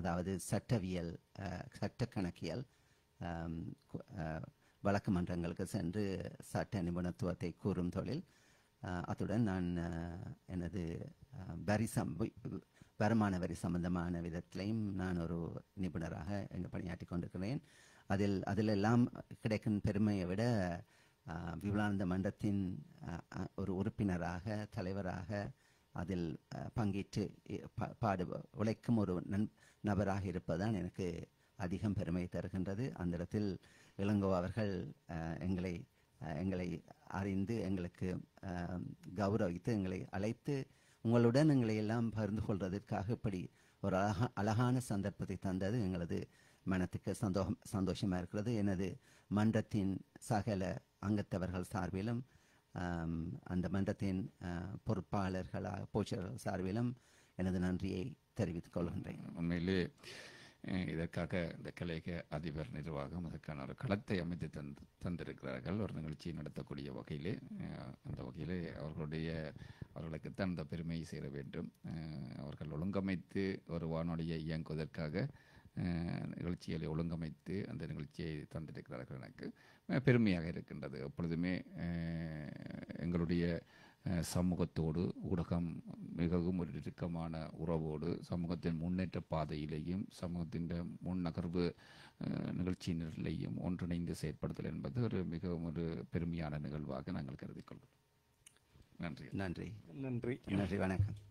அதாவது சட்டவியல் சட்ட கணக்கியல் வழக்கு மன்றங்களுக்கு சென்று சட்ட நிபுணத்துவத்தை கூறும் தொழில் அத்துடன் நான் எனது வரி சம் வருமான வரி சம்பந்தமான விதத்திலையும் நான் ஒரு நிபுணராக இங்கு பணியாற்றி கொண்டிருக்கிறேன் அதில் அதில் எல்லாம் கிடைக்கும் பெருமையை விட விவலானந்த மன்றத்தின் ஒரு உறுப்பினராக தலைவராக அதில் பங்கேற்று பாடு உழைக்கும் ஒரு நன் நபராக இருப்பதுதான் எனக்கு அதிகம் பெருமை தருகின்றது அந்த இடத்தில் இளங்கோ அவர்கள் எங்களை எங்களை அறிந்து எங்களுக்கு கௌரவித்து எங்களை அழைத்து உங்களுடன் எங்களை எல்லாம் பகிர்ந்து கொள்வதற்காக இப்படி ஒரு அழகா அழகான சந்தர்ப்பத்தை தந்தது எங்களது மனத்துக்கு சந்தோஷம் சந்தோஷமாக இருக்கிறது எனது மன்றத்தின் சகல அங்கத்தவர்கள் சார்பிலும் அந்த மன்றத்தின் பொறுப்பாளர்களாக போச்சர்கள் சார்பிலும் எனது நன்றியை தெரிவித்துக் கொள்கின்றேன் உண்மையிலேயே இதற்காக இந்த கலையக அதிபர் நிர்வாகம் அதற்கான ஒரு களத்தை அமைத்து தந் தந்திருக்கிறார்கள் ஒரு நிகழ்ச்சியை நடத்தக்கூடிய வகையிலே அந்த வகையிலே அவர்களுடைய அவர்களுக்குத்தான் அந்த பெருமையை சேர வேண்டும் அவர்கள் ஒழுங்கமைத்து ஒரு வானொலியை இயங்குவதற்காக நிகழ்ச்சிகளை ஒழுங்கமைத்து அந்த நிகழ்ச்சியை தந்திருக்கிறார்கள் எனக்கு பெருமையாக இருக்கின்றது எப்பொழுதுமே எங்களுடைய சமூகத்தோடு ஊடகம் மிகவும் ஒரு நெருக்கமான உறவோடு சமூகத்தின் முன்னேற்ற பாதையிலேயும் சமூகத்தின் முன்னகர்வு நிகழ்ச்சியினரிலேயும் ஒன்றிணைந்து செயற்படுத்தல் என்பது ஒரு மிகவும் ஒரு பெருமையான நிகழ்வாக நாங்கள் கருதிக்கொள்கிறோம் நன்றி நன்றி நன்றி நன்றி வணக்கம்